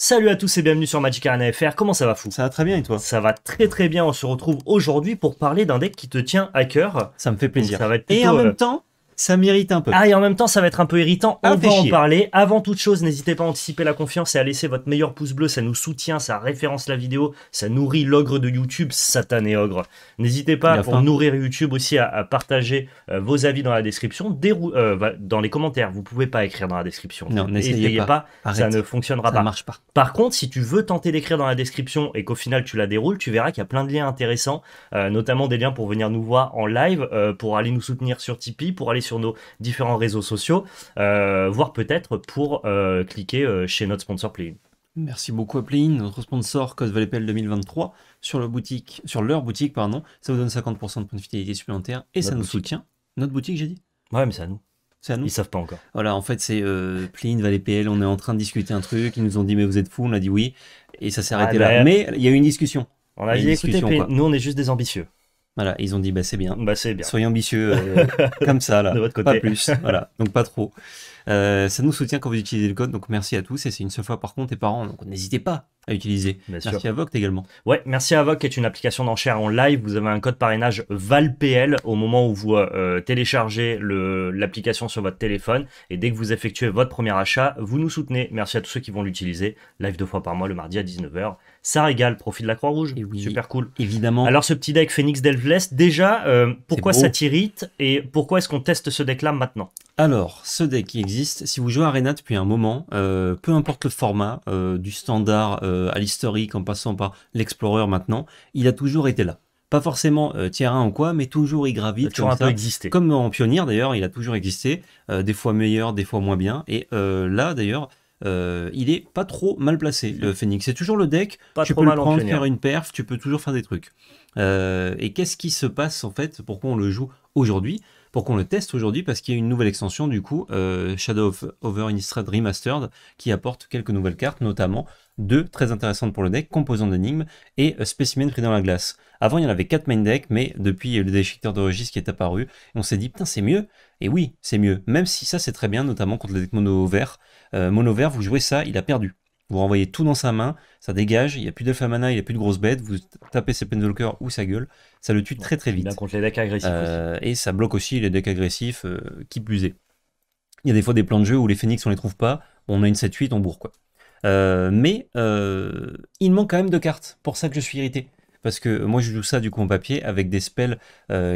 Salut à tous et bienvenue sur Magic Arena FR, comment ça va fou Ça va très bien et toi Ça va très très bien, on se retrouve aujourd'hui pour parler d'un deck qui te tient à cœur. Ça me fait plaisir. ça va être et en même euh, temps, ça m'irrite un peu. Ah, et en même temps, ça va être un peu irritant. On va en parler. Avant toute chose, n'hésitez pas à anticiper la confiance et à laisser votre meilleur pouce bleu. Ça nous soutient, ça référence la vidéo, ça nourrit l'ogre de YouTube, satané ogre. N'hésitez pas pour nourrir YouTube aussi à, partager euh, vos avis dans la description, euh, dans les commentaires. Vous pouvez pas écrire dans la description. Non, n'essayez pas. ça ne fonctionnera ça pas. Marche pas. Par contre, si tu veux tenter d'écrire dans la description et qu'au final tu la déroules, tu verras qu'il y a plein de liens intéressants, euh, notamment des liens pour venir nous voir en live, pour aller nous soutenir sur Tipeee, pour aller sur sur nos différents réseaux sociaux, euh, voire peut-être pour euh, cliquer euh, chez notre sponsor Playin. Merci beaucoup à Playin, notre sponsor Code Valépel 2023 sur, le boutique, sur leur boutique. Pardon. Ça vous donne 50% de points de fidélité supplémentaires et ça nous soutient. Notre boutique, j'ai dit Ouais, mais c'est à nous. C'est à nous. Ils savent pas encore. Voilà, en fait, c'est euh, Plin, PL, on est en train de discuter un truc. Ils nous ont dit, mais vous êtes fous, on a dit oui. Et ça s'est ah, arrêté bah, là. Mais il y a eu une discussion. On a dit, écoutez, nous, on est juste des ambitieux. Voilà, ils ont dit bah c'est bien. Bah, Soyez ambitieux euh, comme ça là. De votre côté. Pas plus. Voilà, donc pas trop. Euh, ça nous soutient quand vous utilisez le code, donc merci à tous. Et c'est une seule fois par contre, et parents. donc n'hésitez pas à utiliser. merci à également. Ouais, merci à qui est une application d'enchères en live. Vous avez un code parrainage VALPL au moment où vous euh, euh, téléchargez l'application sur votre téléphone. Et dès que vous effectuez votre premier achat, vous nous soutenez. Merci à tous ceux qui vont l'utiliser. Live deux fois par mois le mardi à 19h. Ça régale, profit de la Croix-Rouge. Eh Super cool. Évidemment. Alors ce petit deck Phoenix Delves, déjà, euh, pourquoi ça t'irrite et pourquoi est-ce qu'on teste ce deck-là maintenant alors, ce deck qui existe, si vous jouez à Arena depuis un moment, peu importe le format, du standard euh, à l'historique, en passant par l'Explorer maintenant, il a toujours été là. Pas forcément euh, tier ou quoi, mais toujours il gravite. Il un existé. Comme en Pionnier d'ailleurs, il a toujours existé, euh, des fois meilleur, des fois moins bien. Et euh, là d'ailleurs, il est pas trop mal placé le Phoenix. C'est toujours le deck, tu peux mal le prendre, faire une perf, tu peux toujours faire des trucs. et qu'est-ce qui se passe en fait Pourquoi on le joue aujourd'hui pour qu'on le teste aujourd'hui parce qu'il y a une nouvelle extension du coup, euh, Shadow of Over Innistrad Remastered, qui apporte quelques nouvelles cartes, notamment deux très intéressantes pour le deck, Composant d'énigmes et euh, Specimen pris dans la glace. Avant il y en avait quatre main deck, mais depuis le déchiqueteur de registre qui est apparu, on s'est dit putain c'est mieux, et oui c'est mieux, même si ça c'est très bien, notamment contre le deck mono vert. Euh, mono vert, vous jouez ça, il a perdu. Vous renvoyez tout dans sa main, ça dégage, il n'y a plus d'alpha mana, il n'y a plus de grosses bêtes, vous tapez ses Pendulkers ou sa gueule, ça le tue très très vite. contre les decks agressifs. Euh, et ça bloque aussi les decks agressifs euh, qui plus est. Il y a des fois des plans de jeu où les phoenix on les trouve pas, on a une 7-8, on bourre quoi. Euh, mais il manque quand même de cartes, pour ça que je suis irrité. Parce que moi je joue ça du coup en papier avec des spells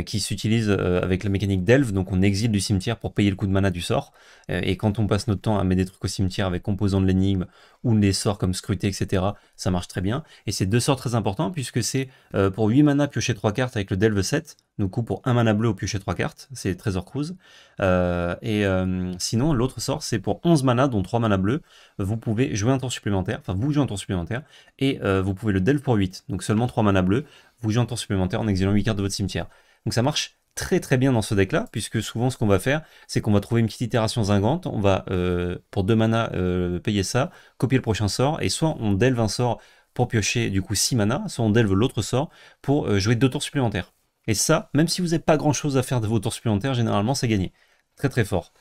qui s'utilisent avec la mécanique d'Elve, donc on exile du cimetière pour payer le coup de mana du sort. et quand on passe notre temps à mettre des trucs au cimetière avec composants de l'énigme ou les sorts comme Scruté, etc. Ça marche très bien. Et c'est deux sorts très importants puisque c'est euh, pour 8 mana piocher 3 cartes avec le Delve 7. donc pour un mana bleu au piocher 3 cartes, c'est Trésor Cruise. Euh, et euh, sinon, l'autre sort, c'est pour 11 mana, dont 3 mana bleus, vous pouvez jouer un tour supplémentaire, enfin vous jouez un tour supplémentaire, et vous pouvez le Delve pour 8. Donc seulement 3 mana bleus, vous jouez un tour supplémentaire en exilant 8 cartes de votre cimetière. Donc ça marche très très bien dans ce deck là, puisque souvent ce qu'on va faire, c'est qu'on va trouver une petite itération zingante, on va euh, pour deux mana euh, payer ça, copier le prochain sort, et soit on delve un sort pour piocher du coup 6 mana, soit on delve l'autre sort pour euh, jouer deux tours supplémentaires. Et ça, même si vous n'avez pas grand chose à faire de vos tours supplémentaires, généralement c'est gagné. Très très fort.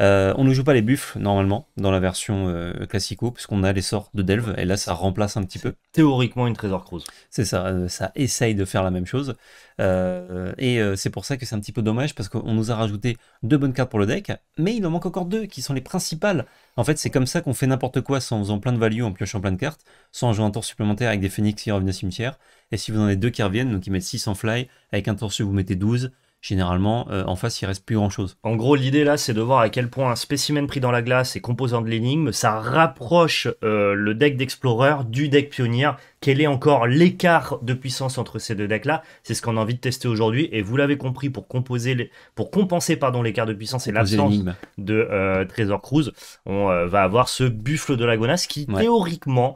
Euh, on ne joue pas les buffs normalement dans la version euh, classico, puisqu'on a les sorts de Delve, et là ça remplace un petit peu. Théoriquement une Trésor Cruise. C'est ça, euh, ça essaye de faire la même chose. et c'est pour ça que c'est un petit peu dommage, parce qu'on nous a rajouté deux bonnes cartes pour le deck, mais il en manque encore deux qui sont les principales. En fait, c'est comme ça qu'on fait n'importe quoi sans faisant plein de value, en piochant plein de cartes, sans jouer un tour supplémentaire avec des phoenix qui reviennent au cimetière. Et si vous en avez deux qui reviennent, donc ils mettent 6 en fly, avec un tour vous mettez 12 généralement, euh, en face, il reste plus grand-chose. En gros, l'idée là, c'est de voir à quel point un spécimen pris dans la glace et composant de l'énigme, ça rapproche euh, le deck d'explorer du deck pionnier, quel est encore l'écart de puissance entre ces deux decks-là. C'est ce qu'on a envie de tester aujourd'hui. Et vous l'avez compris, pour, composer pour compenser pardon, l'écart de puissance et l'absence de euh, Trésor Cruise, on euh, va avoir ce buffle de Lagonas qui, théoriquement,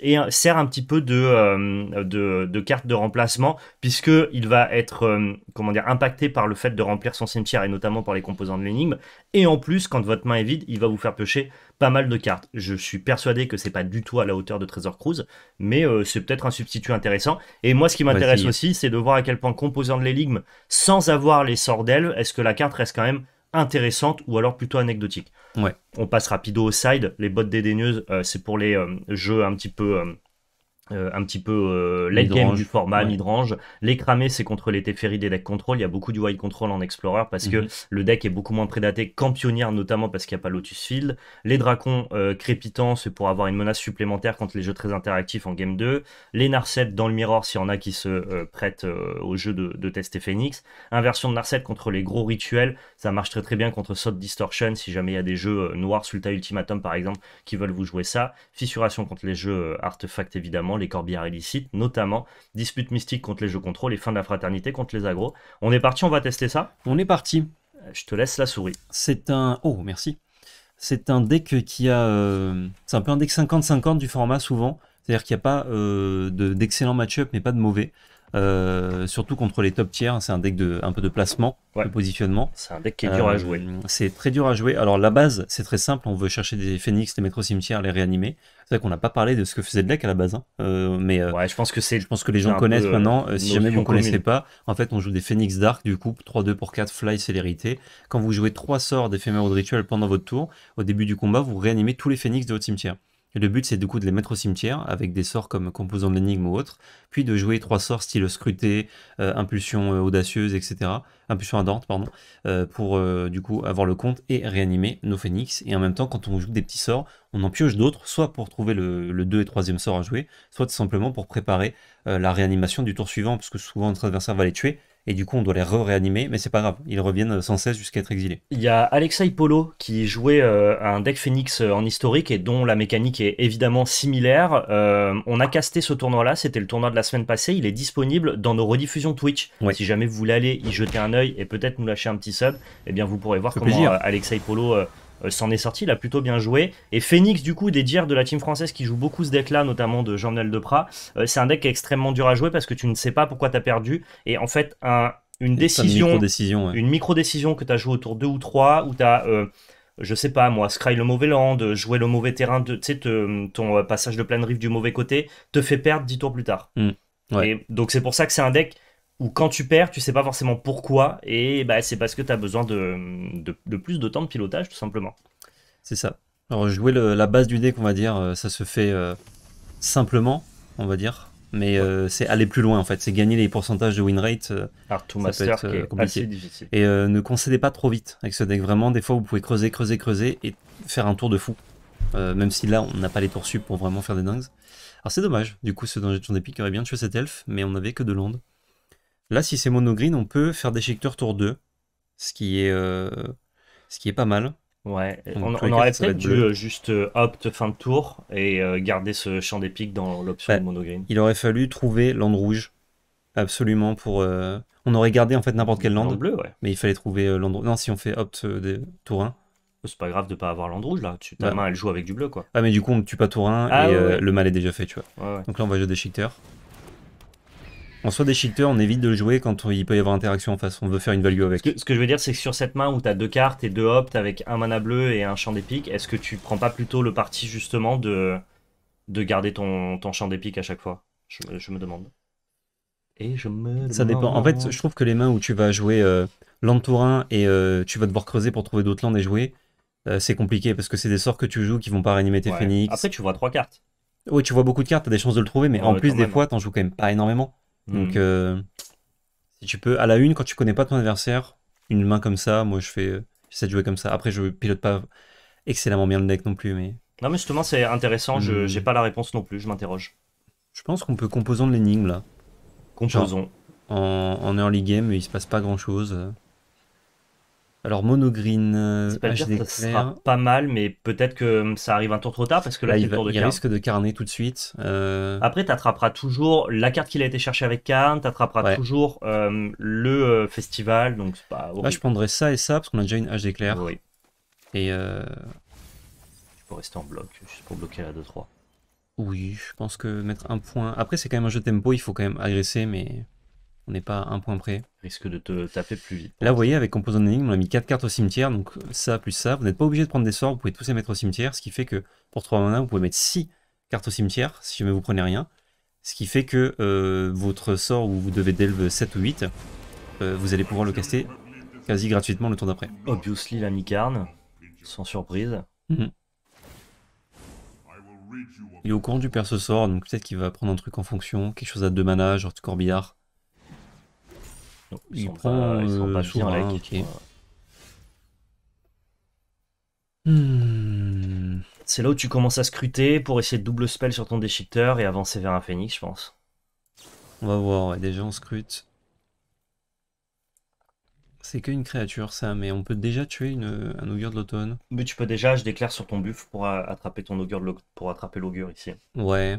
et euh, sert un petit peu de, de, carte de remplacement, puisqu'il va être comment dire, impacté par le fait de remplir son cimetière et notamment par les composants de l'énigme. Et en plus, quand votre main est vide, il va vous faire piocher pas mal de cartes. Je suis persuadé que c'est pas du tout à la hauteur de Treasure Cruise, mais euh, c'est peut-être un substitut intéressant. Et moi, ce qui m'intéresse aussi, c'est de voir à quel point composant de l'éligme, sans avoir les sorts d'elle, est-ce que la carte reste quand même intéressante ou alors plutôt anecdotique. Ouais. On passe rapido au side. Les bottes dédaigneuses, euh, c'est pour les euh, jeux un petit peu euh, un petit peu late euh, game du format, midrange. Les cramés, c'est contre les Teferi des decks control. Il y a beaucoup du wild control en explorer parce que mhm. le deck est beaucoup moins prédaté qu'en pionnière, notamment parce qu'il n'y a pas Lotus Field. Les dracons euh, crépitants, c'est pour avoir une menace supplémentaire contre les jeux très interactifs en game 2. Les Narset dans le mirror, s'il y en a qui se prêtent au jeu de, de tester Phoenix. Inversion de Narset contre les gros rituels. Ça marche très très bien contre Sot Distortion si jamais il y a des jeux noirs, Sulta Ultimatum par exemple, qui veulent vous jouer ça. Fissuration contre les jeux artefacts évidemment les corbières illicites, notamment dispute mystique contre les jeux contrôle et fin de la fraternité contre les agros. On est parti, on va tester ça On est parti. Euh, je te laisse la souris. C'est un... Oh, merci. C'est un deck qui a... Euh, c'est un peu un deck 50-50 du format souvent. C'est-à-dire qu'il n'y a pas euh, D'excellent match-up mais pas de mauvais. Euh, surtout contre les top tiers. C'est un deck de un peu de placement, de positionnement. C'est un deck qui est dur à euh, jouer. C'est très dur à jouer. Alors la base, c'est très simple. On veut chercher des phoenix, des mettre au cimetière, les réanimer. C'est vrai qu'on n'a pas parlé de ce que faisait le deck à la base, hein. euh, mais je pense que c'est. Je pense que les gens connaissent maintenant. si jamais vous ne connaissez pas, en fait, on joue des phoenix dark du coup 3-2 pour 4 fly célérité. Quand vous jouez trois sorts d'éphémère ou de rituel pendant votre tour, au début du combat, vous réanimez tous les phoenix de votre cimetière le but, c'est du coup de les mettre au cimetière avec des sorts comme composant de l'énigme ou autre, puis de jouer trois sorts style scruté, euh, impulsion euh, audacieuse, etc. Impulsion ardente, pardon, euh, pour du coup avoir le compte et réanimer nos phénix. Et en même temps, quand on joue des petits sorts, on en pioche d'autres, soit pour trouver le, 2 et 3 sort à jouer, soit simplement pour préparer la réanimation du tour suivant, puisque souvent notre adversaire va les tuer, et du coup on doit les réanimer, mais c'est pas grave, ils reviennent sans cesse jusqu'à être exilés. Il y a Alexei Polo qui jouait euh, un deck Phoenix euh, en historique et dont la mécanique est évidemment similaire. Euh, on a casté ce tournoi-là, c'était le tournoi de la semaine passée, il est disponible dans nos rediffusions Twitch. Si jamais vous voulez aller y jeter un oeil et peut-être nous lâcher un petit sub, eh bien vous pourrez voir comment Alexei Polo euh, s'en est sorti, il a plutôt bien joué. Et Phoenix, du coup, des dires de la team française qui joue beaucoup ce deck-là, notamment de Jean-Noël Deprat, euh, c'est un deck extrêmement dur à jouer parce que tu ne sais pas pourquoi tu as perdu. Et en fait, une décision, micro -décision une micro-décision que tu as joué autour 2 ou 3, où tu as euh, je sais pas moi, Scry le mauvais land, jouer le mauvais terrain, tu sais, ton passage de pleine rive du mauvais côté, te fait perdre 10 tours plus tard. Hmm. donc c'est pour ça que c'est un deck ou quand tu perds, tu sais pas forcément pourquoi, et bah, c'est parce que tu as besoin de, plus de temps de pilotage, tout simplement. C'est ça. Alors, jouer la base du deck, on va dire, euh, ça se fait euh, simplement, on va dire, mais euh, c'est aller plus loin, en fait. C'est gagner les pourcentages de win rate. Alors, tout master peut qui difficile. Et ne concédez pas trop vite avec ce deck. Vraiment, des fois, vous pouvez creuser, creuser, creuser et faire un tour de fou. même si là, on n'a pas les tours pour vraiment faire des dingues. Alors, c'est dommage. Du coup, ce danger de des Epic aurait bien tué cet elf, mais on avait que de l'onde Là, si c'est monogreen, on peut faire des shifters tour 2, ce qui est, euh, ce qui est pas mal. Ouais, on, aurait peut-être dû euh, juste euh, opt fin de tour et garder ce champ d'épique dans l'option mono monogreen. Il aurait fallu trouver land rouge, absolument, pour... On aurait gardé en fait n'importe quelle land, mais il fallait trouver land rouge. Non, si on fait opt tour 1. C'est pas grave de pas avoir land rouge là, ta main elle joue avec du bleu quoi. Ah mais du coup on tue pas tour 1 ah, et le mal est déjà fait tu vois. Donc là on va jouer des shifters. En soit des shifters, on évite de le jouer quand il peut y avoir interaction en face. On veut faire une value avec. Ce que, je veux dire, c'est que sur cette main où tu as deux cartes et deux optes avec un mana bleu et un champ d'épique, est-ce que tu ne prends pas plutôt le parti justement de, de garder ton, ton champ d'épique à chaque fois je, me demande. Et je me. Ça dépend. En fait, je trouve que les mains où tu vas jouer euh, l'entourin et euh, tu vas devoir creuser pour trouver d'autres landes et jouer, euh, c'est compliqué parce que c'est des sorts que tu joues qui vont pas réanimer tes phoenix. Après, tu vois trois cartes. Oui, tu vois beaucoup de cartes, t'as des chances de le trouver, mais en plus, des fois, tu en joues quand même pas énormément. Donc, hmm. euh, si tu peux, à la une, quand tu connais pas ton adversaire, une main comme ça, moi je fais, euh, j'essaie de jouer comme ça. Après, je pilote pas excellemment bien le deck non plus, mais. Non, mais justement, c'est intéressant. Je hmm. j'ai pas la réponse non plus. Je m'interroge. Je pense qu'on peut composer de l'énigme là. Composons. en, en early game, il se passe pas grand chose. Alors monogreen, euh, pas, sera pas mal, mais peut-être que ça arrive un tour trop tard parce que là, il, y tour de il risque de carner tout de suite. Euh. Après, tu attraperas toujours la carte qu'il a été cherchée avec carne, tu toujours euh, le festival, donc c'est pas. Là, je prendrais ça et ça parce qu'on a déjà une hache d'éclair. Oui. Et. Euh... Je peux rester en bloc juste pour bloquer la 2-3. Oui, je pense que mettre un point. Après, c'est quand même un jeu tempo, il faut quand même agresser, mais. On n'est pas à un point près. Risque de te taper plus vite. Là, vous voyez, avec composant Enigme, on a mis 4 cartes au cimetière. Donc ça plus ça. Vous n'êtes pas obligé de prendre des sorts. Vous pouvez tous les mettre au cimetière. Ce qui fait que pour 3 mana, vous pouvez mettre 6 cartes au cimetière si jamais vous prenez rien. Ce qui fait que euh, votre sort où vous devez delve 7 ou 8, euh, vous allez pouvoir le caster quasi gratuitement le tour d'après. Obviously la micarne, sans surprise. Mhm. Il est au courant du perso sort, donc peut-être qu'il va prendre un truc en fonction, quelque chose à deux mana, genre du corbillard. C'est là où tu commences à scruter pour essayer de double spell sur ton déchiteur et avancer vers un phénix, je pense. On va voir, ouais. déjà on scrute. C'est qu'une créature ça, mais on peut déjà tuer une, un augure de l'automne. Mais tu peux déjà, je déclare sur ton buff pour attraper ton augure pour attraper l'augure ici. Ouais,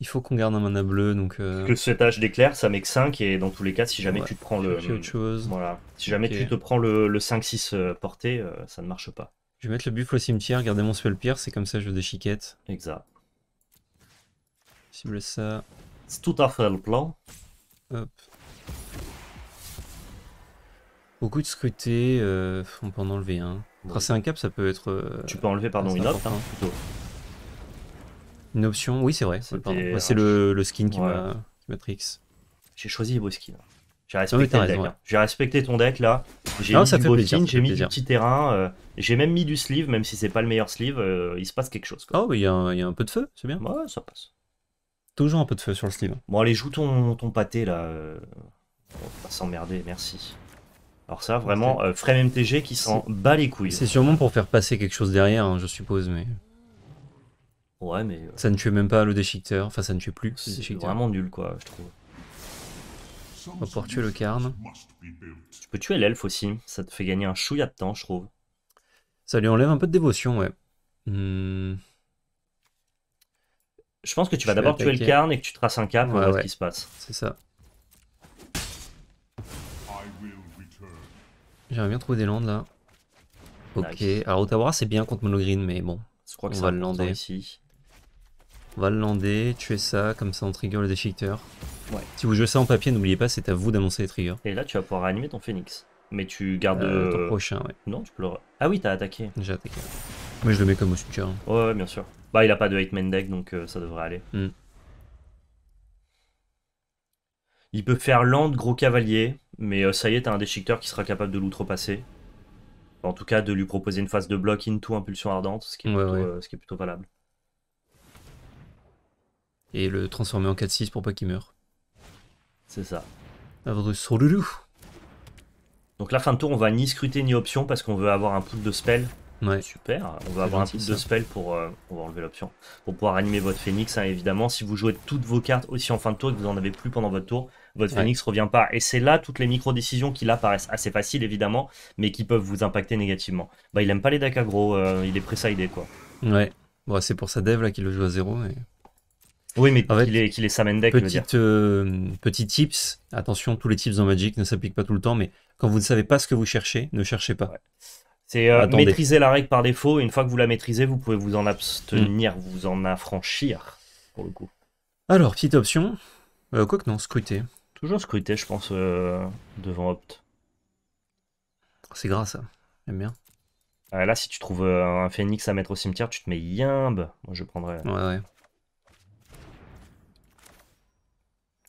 il faut qu'on garde un mana bleu. Donc, euh, Parce Que ce tâche d'éclair, ça met que 5, et dans tous les cas, si jamais tu te prends le. Autre chose. Voilà. Si jamais tu te prends le, le 5-6 euh, porté, euh, ça ne marche pas. Je vais mettre le buffle au cimetière, garder mon spell pierre, c'est comme ça je déchiquette. Exact. Cible ça. C'est tout à fait le plan. Hop. Beaucoup de scrutés, on peut en enlever un. Tracer un cap, ça peut être. tu peux enlever, pardon, une autre, hein, hein. plutôt. Une option, oui, c'est vrai. C'est le, skin qui va m'a matrix J'ai choisi les beaux skins. J'ai respecté, ton deck là. J'ai mis du skin, j'ai mis du petit terrain, euh, j'ai même mis du sleeve, même si c'est pas le meilleur sleeve, euh, il se passe quelque chose. Quoi. Oh, il y, a un peu de feu, c'est bien. Ouais, ça passe. Toujours un peu de feu sur le sleeve. Bon, allez, joue ton, pâté là. Euh. On va s'emmerder, merci. Alors ça, vraiment, Frame MTG qui s'en bat les couilles. C'est sûrement pour faire passer quelque chose derrière, hein, je suppose, mais... Ouais, mais. Euh, ça ne tue même pas le déchiqueteur, enfin ça ne tue plus. C'est vraiment nul, quoi, je trouve. On va pouvoir tuer le carne. Tu peux tuer l'elfe aussi, ça te fait gagner un chouïa de temps, je trouve. Ça lui enlève un peu de dévotion, ouais. Hmm. Je pense que tu vas d'abord tuer le carne et que tu traces un cap pour voir ce qui se passe. C'est ça. J'aimerais bien trouver des landes là. Ok, alors Otawara, c'est bien contre Monogreen, mais bon, je crois que on va le lander ici. On va le lander, tuer ça, comme ça on trigger le déchiqueteur. Si vous jouez ça en papier, n'oubliez pas, c'est à vous d'annoncer les triggers. Et là, tu vas pouvoir réanimer ton phoenix. Mais tu gardes. Euh, ton euh, prochain, ouais. Non, tu peux le. Ah oui, t'as attaqué. J'ai attaqué. Mais je le mets comme au soutien. Ouais, bien sûr. Bah, il a pas de hate main deck, donc euh, ça devrait aller. Hmm. Il peut faire land, gros cavalier, mais ça y est, t'as un déchiqueteur qui sera capable de l'outrepasser. En tout cas, de lui proposer une phase de bloc into impulsion ardente, ce qui est plutôt valable et le transformer en 4-6 pour pas qu'il meure. C'est ça. sur loulou. Donc la fin de tour, on va ni scruter ni option parce qu'on veut avoir un pool de spell. Ouais. Super, on va avoir un pool de spell pour euh, on va enlever l'option pour pouvoir animer votre phoenix hein, évidemment si vous jouez toutes vos cartes aussi en fin de tour et que vous en avez plus pendant votre tour, votre ouais. revient pas et c'est là toutes les micro décisions qui là paraissent assez faciles évidemment mais qui peuvent vous impacter négativement. Bah il aime pas les decks aggro, euh, il est pré quoi. Ouais. Bon, c'est pour sa dev là qu'il le joue à zéro mais... Oui, mais qu'il est, qu est petit tips, attention, tous les tips en Magic ne s'appliquent pas tout le temps, mais quand vous ne savez pas ce que vous cherchez, ne cherchez pas. C'est euh, maîtriser la règle par défaut, une fois que vous la maîtrisez, vous pouvez vous en abstenir, mm. vous en affranchir, pour le coup. Alors, petite option, euh, Quoi que non, scruter. Toujours scruter, je pense, euh, devant Opt. C'est gras, ça. J'aime bien. Ah, là, si tu trouves un phénix à mettre au cimetière, tu te mets Yimbe. Moi, je prendrais... Ouais, ouais.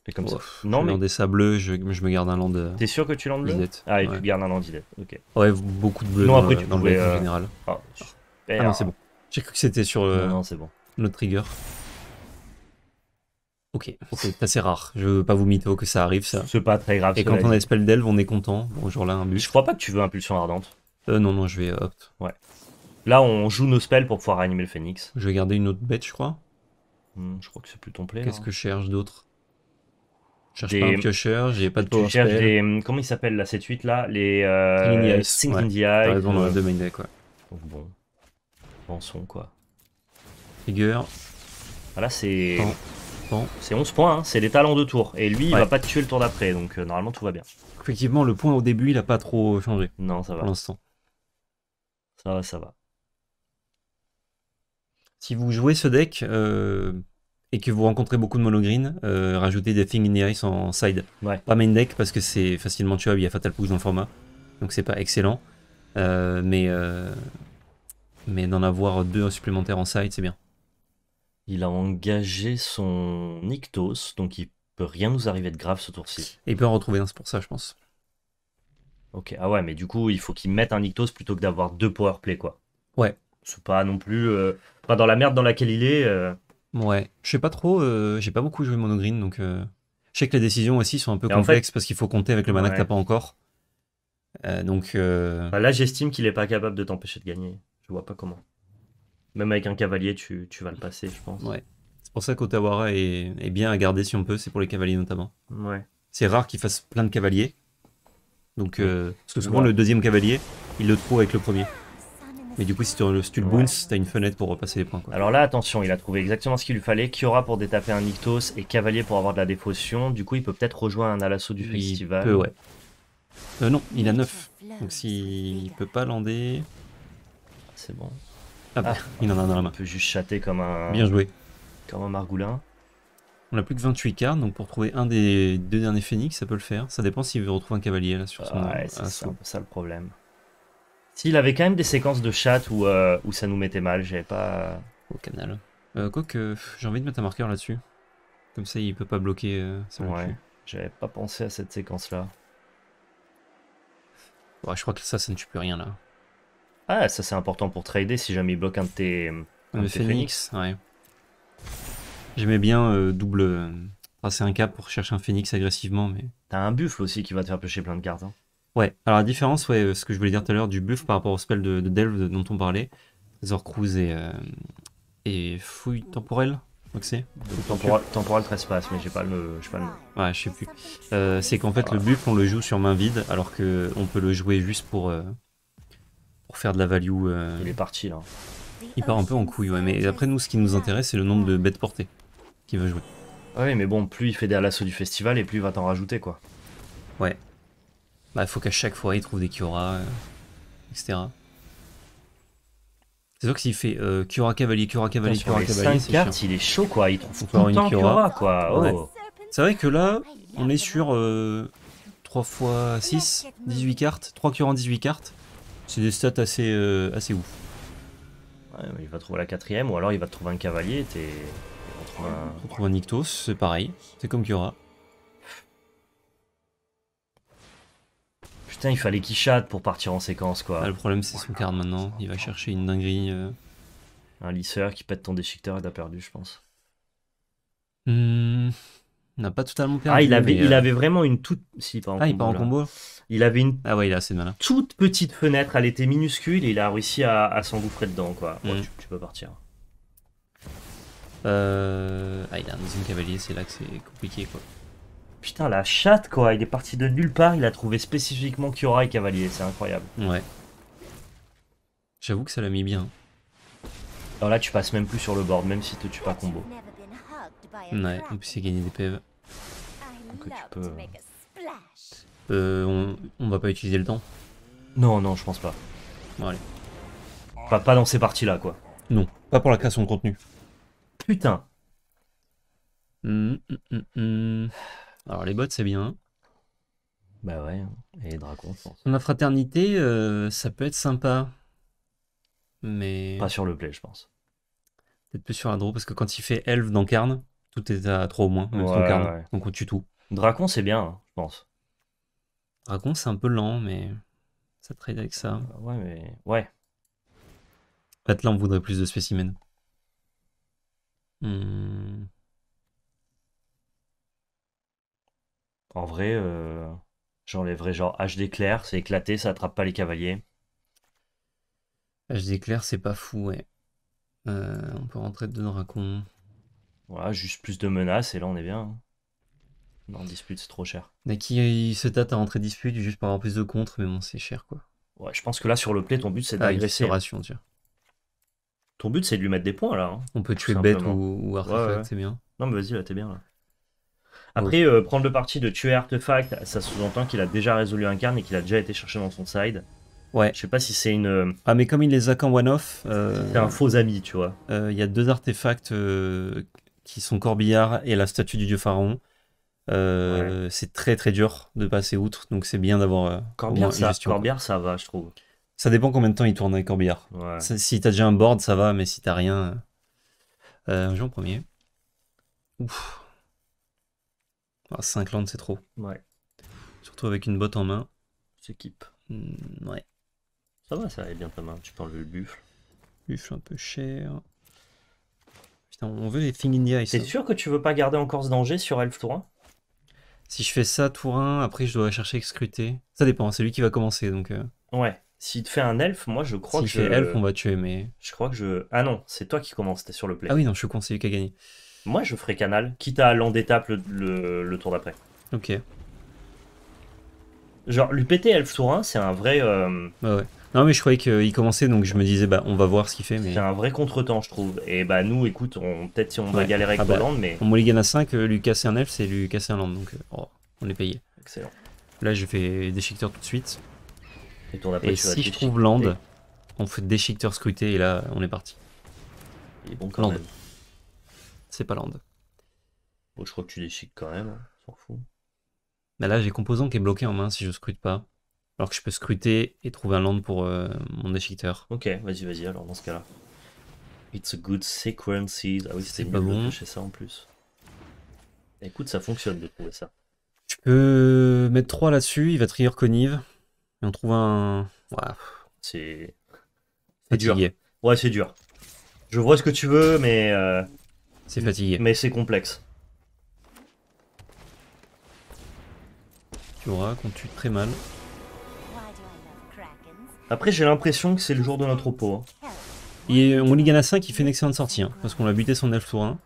Et comme ça. Non, mais. des sableux, je, je me garde un land. Euh, T'es sûr que tu landes bleu Ah, et ouais. tu un land Ok. Ouais, beaucoup de bleu. Non, le en euh, général. Ah, ah non, c'est bon. J'ai cru que c'était sur euh, le... trigger. Ok, c'est assez rare. Je veux pas vous mytho que ça arrive, ça. C'est pas très grave. Et quand on a spell d'elve, on est content. Bonjour là, un but. Je crois pas que tu veux impulsion ardente. Euh, non, non, je vais opt. Ouais. Là, on joue nos spells pour pouvoir réanimer le phoenix. Je vais garder une autre bête, je crois. Hmm, je crois que c'est plus ton play. Qu'est-ce que je cherche d'autre je cherche pas un piocheur, j'ai pas de power spell. Hum, comment il s'appelle là, cette suite là Les euh... dans domaine bon, pensons quoi. Figure. Voilà, c'est. C'est 11 points, hein. c'est les talents de tour. Et lui, il va pas te tuer le tour d'après, donc euh, normalement tout va bien. Effectivement, le point au début, il a pas trop changé. Non, ça va. Pour l'instant. Ça va, ça va. Si vous jouez ce deck, euh, et que vous rencontrez beaucoup de monogreen, euh, rajouter rajoutez des Thing in en side. Pas main deck parce que c'est facilement tuable, il y a Fatal Push dans le format, donc c'est pas excellent. Euh, mais euh, mais d'en avoir deux supplémentaires en side, c'est bien. Il a engagé son Ictos, donc il peut rien nous arriver de grave ce tour-ci. Et il peut en retrouver un, c'est pour ça, je pense. Ok, ah ouais, mais du coup, il faut qu'il mette un Ictos plutôt que d'avoir deux powerplay, quoi. Ouais. C'est pas non plus. pas dans la merde dans laquelle il est. Ouais, je sais pas trop, euh, j'ai pas beaucoup joué monogreen, donc euh, je sais que les décisions aussi sont un peu complexes parce qu'il faut compter avec le mana que t'as pas encore. Euh, donc euh, bah là, j'estime qu'il est pas capable de t'empêcher de gagner. Je vois pas comment. Même avec un cavalier, tu, vas le passer, je pense. Ouais. C'est pour ça qu'Otawara est, est, bien à garder si on peut, c'est pour les cavaliers notamment. Ouais. C'est rare qu'il fasse plein de cavaliers. Donc, parce que souvent le deuxième cavalier, il le trouve avec le premier. Mais du coup, si tu le boons, t'as une fenêtre pour repasser les points. Quoi. Alors là, attention, il a trouvé exactement ce qu'il lui fallait. Kiora pour détaper un Ictos et Cavalier pour avoir de la défaution. Du coup, il peut peut-être rejoindre un l'assaut du il Peut, ouais. Euh, non, il a 9. Donc s'il il peut pas lander. C'est bon. Ah, bah, il en a un dans la main. Il peut juste chatter comme un. Bien joué. Comme un margoulin. On a plus que 28 cartes, donc pour trouver un des deux derniers phénix, ça peut le faire. Ça dépend s'il veut retrouver un cavalier là sur son. ouais, c'est ça le problème. S'il il avait quand même des séquences de chat euh, où, ça nous mettait mal, j'avais pas. Au canal. Euh, Quoique, j'ai envie de mettre un marqueur là-dessus. Comme ça, il peut pas bloquer. Euh, ouais, j'avais pas pensé à cette séquence-là. Ouais, je crois que ça, ça ne tue plus rien là. Ah, ça c'est important pour trader si jamais il bloque un de tes. Un, phoenix, ouais. J'aimais bien euh, double. passer un cap pour chercher un phoenix agressivement, mais. T'as un buffle aussi qui va te faire piocher plein de cartes. Hein. Ouais, alors la différence, ouais, euh, ce que je voulais dire tout à l'heure du buff par rapport au spell de, Delve dont on parlait, Zorcruz et, euh, et Fouille Temporelle, que c'est Temporelle très mais j'ai pas le, pas Ouais, je sais plus. Euh, c'est qu'en fait le buff on le joue sur main vide, alors que on peut le jouer juste pour pour faire de la value. Il est parti là. Il part un peu en couille, ouais. Mais après nous, ce qui nous intéresse, c'est le nombre de bêtes portées qu'il veut jouer. Ouais, mais bon, plus il fait des l'assaut du festival et plus il va t'en rajouter quoi. Ouais. Bah, faut qu'à chaque fois il trouve des Kiora, euh, etc. C'est vrai que s'il fait euh, Kiora Cavalier, Kiora Cavalier, Kiora Cavalier. 5 cartes, il est chaud quoi, il trouve encore une Kiora. quoi. Oh. C'est vrai que là, on est sur 3 x 6, 18 cartes, 3 Kiora en 18 cartes. C'est des stats assez, euh, assez ouf. Ouais, mais il va trouver la quatrième ou alors il va trouver un cavalier, t'es. On trouve un... On un Ictos, c'est pareil, c'est comme Kiora. Putain, il fallait qu'il chatte pour partir en séquence, quoi. Ah, le problème, c'est son card maintenant. Il va chercher une dinguerie. Euh. Un lisseur qui pète ton déchiqueteur et t'as perdu, je pense. Hmm. Il n'a pas totalement perdu. Ah, il avait, euh, vraiment une toute. il avait une ah a toute petite fenêtre. Elle était minuscule et il a réussi à, s'engouffrer dedans, quoi. Hmm. tu, peux partir. Euh, ah, il a un deuxième cavalier, c'est là que c'est compliqué, quoi. Putain, la chatte, quoi. Il est parti de nulle part. Il a trouvé spécifiquement Kyora et Cavalier. C'est incroyable. Ouais. J'avoue que ça l'a mis bien. Alors là, tu passes même plus sur le board, même si tu tues pas combo. Ouais, en plus, c'est gagné des PV. tu peux... Euh, euh on, va pas utiliser le temps Non, non, je pense pas. Bon, allez. Pas, dans ces parties-là, quoi. Non, pas pour la création de contenu. Putain. Hum, hum, hum, alors les bottes c'est bien. Bah ouais, hein. et les dragons, je pense. La fraternité, euh, ça peut être sympa. Mais. Pas sur le play, je pense. Peut-être plus sur la draw, parce que quand il fait elf dans carne tout est à 3 au moins, Donc on tue tout. Dracon, c'est bien, hein, je pense. Dracon, c'est un peu lent, mais ça trade avec ça. Bah ouais, mais. Ouais. En là, on voudrait plus de spécimens. Hmm. En vrai, euh, j'enlèverais genre H d'éclair, c'est éclaté, ça attrape pas les cavaliers. H d'éclair, c'est pas fou, ouais. Euh, on peut rentrer de dracon. Voilà, juste plus de menaces, et là on est bien. Non, hein. dispute, c'est trop cher. Bah, qui se tâte à rentrer dispute juste pour avoir plus de contre, mais bon, c'est cher quoi. Ouais, je pense que là sur le play, ton but c'est ah, d'agresser. Ton but c'est de lui mettre des points là. Hein, on peut tuer bête ou, artefact, c'est bien. Non, mais vas-y, là t'es bien là. Après, euh, prendre le parti de tuer Artefact, ça sous-entend qu'il a déjà résolu un carnet et qu'il a déjà été cherché dans son side. Ouais. Je sais pas si c'est une. Euh, ah, mais comme il les a qu'en one-off. Euh, c'est un faux ami, tu vois. Il y a deux artefacts qui sont Corbillard et la statue du dieu Pharaon. C'est très très dur de passer outre, donc c'est bien d'avoir. Corbillard, ça, va, je trouve. Ça dépend combien de temps il tourne avec Corbillard. Ouais. Si t'as déjà un board, ça va, mais si t'as rien. Euh, en premier. Ouf. 5 bah, landes, c'est trop. Ouais. Surtout avec une botte en main. C'est hmm, ouais. Ça va, ça va bien ta main. Tu peux enlever le buffle. Buffle un peu cher. Putain, on veut les Thing in the ice. T'es sûr que tu veux pas garder encore ce danger sur Elf tour 1 Si je fais ça tour 1, après je dois chercher excruter. Ça dépend, c'est lui qui va commencer donc. Euh. Ouais. S'il te fait un elf, moi je crois que. S'il fait je... elfe, on va tuer, mais. Je crois que je. Ah non, c'est toi qui commence, t'es sur le play. Ah oui, non, je suis con, c'est lui qui a gagné. Moi, je ferai canal, quitte à land le, le, tour d'après. Ok. Genre, lui péter Elf tour 1, c'est un vrai. Euh, ouais ouais. Non, mais je croyais qu'il commençait, donc je me disais, bah, on va voir ce qu'il fait. Mais... C'est un vrai contretemps, je trouve. Et bah, nous, écoute, on... peut-être si on va galérer avec ah mais bah, Land, mais. On mulligan à 5, lui casser un Elf, c'est lui casser un Land, donc euh, oh, on est payé. Excellent. Là, je fais déchiqueteur tout de suite. Et, si je trouve Land, on fait déchiqueteur scruté, et là, on est parti. Il est bon quand c'est pas land. Bon, je crois que tu déchiques quand même, hein, s'en fout. Mais là, j'ai composant qui est bloqué en main si je scrute pas. Alors que je peux scruter et trouver un land pour euh, mon déchiqueteur. Ok, vas-y, vas-y, alors dans ce cas-là. It's a good sequence. Ah oui, c'est pas bon. de ça en plus. Écoute, ça fonctionne de trouver ça. Tu peux mettre 3 là-dessus, il va trier Conive. Et on trouve un. Ouais. C'est. C'est dur. Ouais, c'est dur. Je vois ce que tu veux, mais. Euh, c'est fatigué. Mais c'est complexe. Tu auras qu'on tue très mal. Après, j'ai l'impression que c'est le jour de notre repos. Et on 5, qui fait une excellente sortie, hein, parce qu'on l'a buté son Elf tour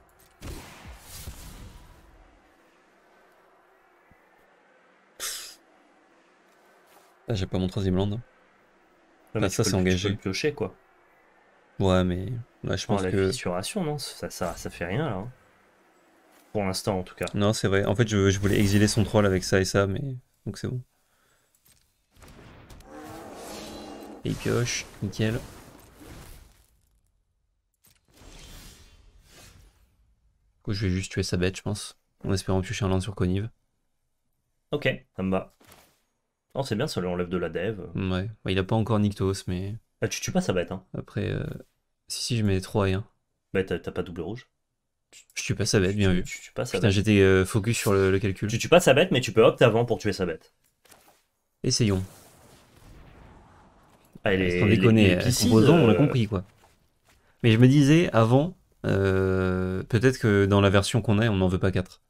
Ah, j'ai pas mon troisième land. Hein. Là, ça, c'est engagé. piocher, quoi. Ouais, mais là, je pense la que. non ça, ça, fait rien, là. Hein. Pour l'instant, en tout cas. Non, c'est vrai. En fait, je, voulais exiler son troll avec ça et ça, mais. Donc, c'est bon. Et pioche. nickel. je vais juste tuer sa bête, je pense. En espérant piocher un land sur Connive. Ok, ça me va. Oh, c'est bien, ça lui enlève de la dev. Ouais, bah, il a pas encore Nictos, mais. Ah, tu tues pas sa bête, hein. Après, euh, si, si, je mets 3 et 1. Bah, t'as pas double rouge. Je tue pas sa bête, bien vu. j'étais euh, focus sur le, calcul. Tu tues pas sa bête, mais tu peux opter avant pour tuer sa bête. Essayons. Ah, elle est. Euh, Sans on l'a compris, quoi. Mais je me disais, avant, peut-être que dans la version qu'on a, on n'en veut pas 4.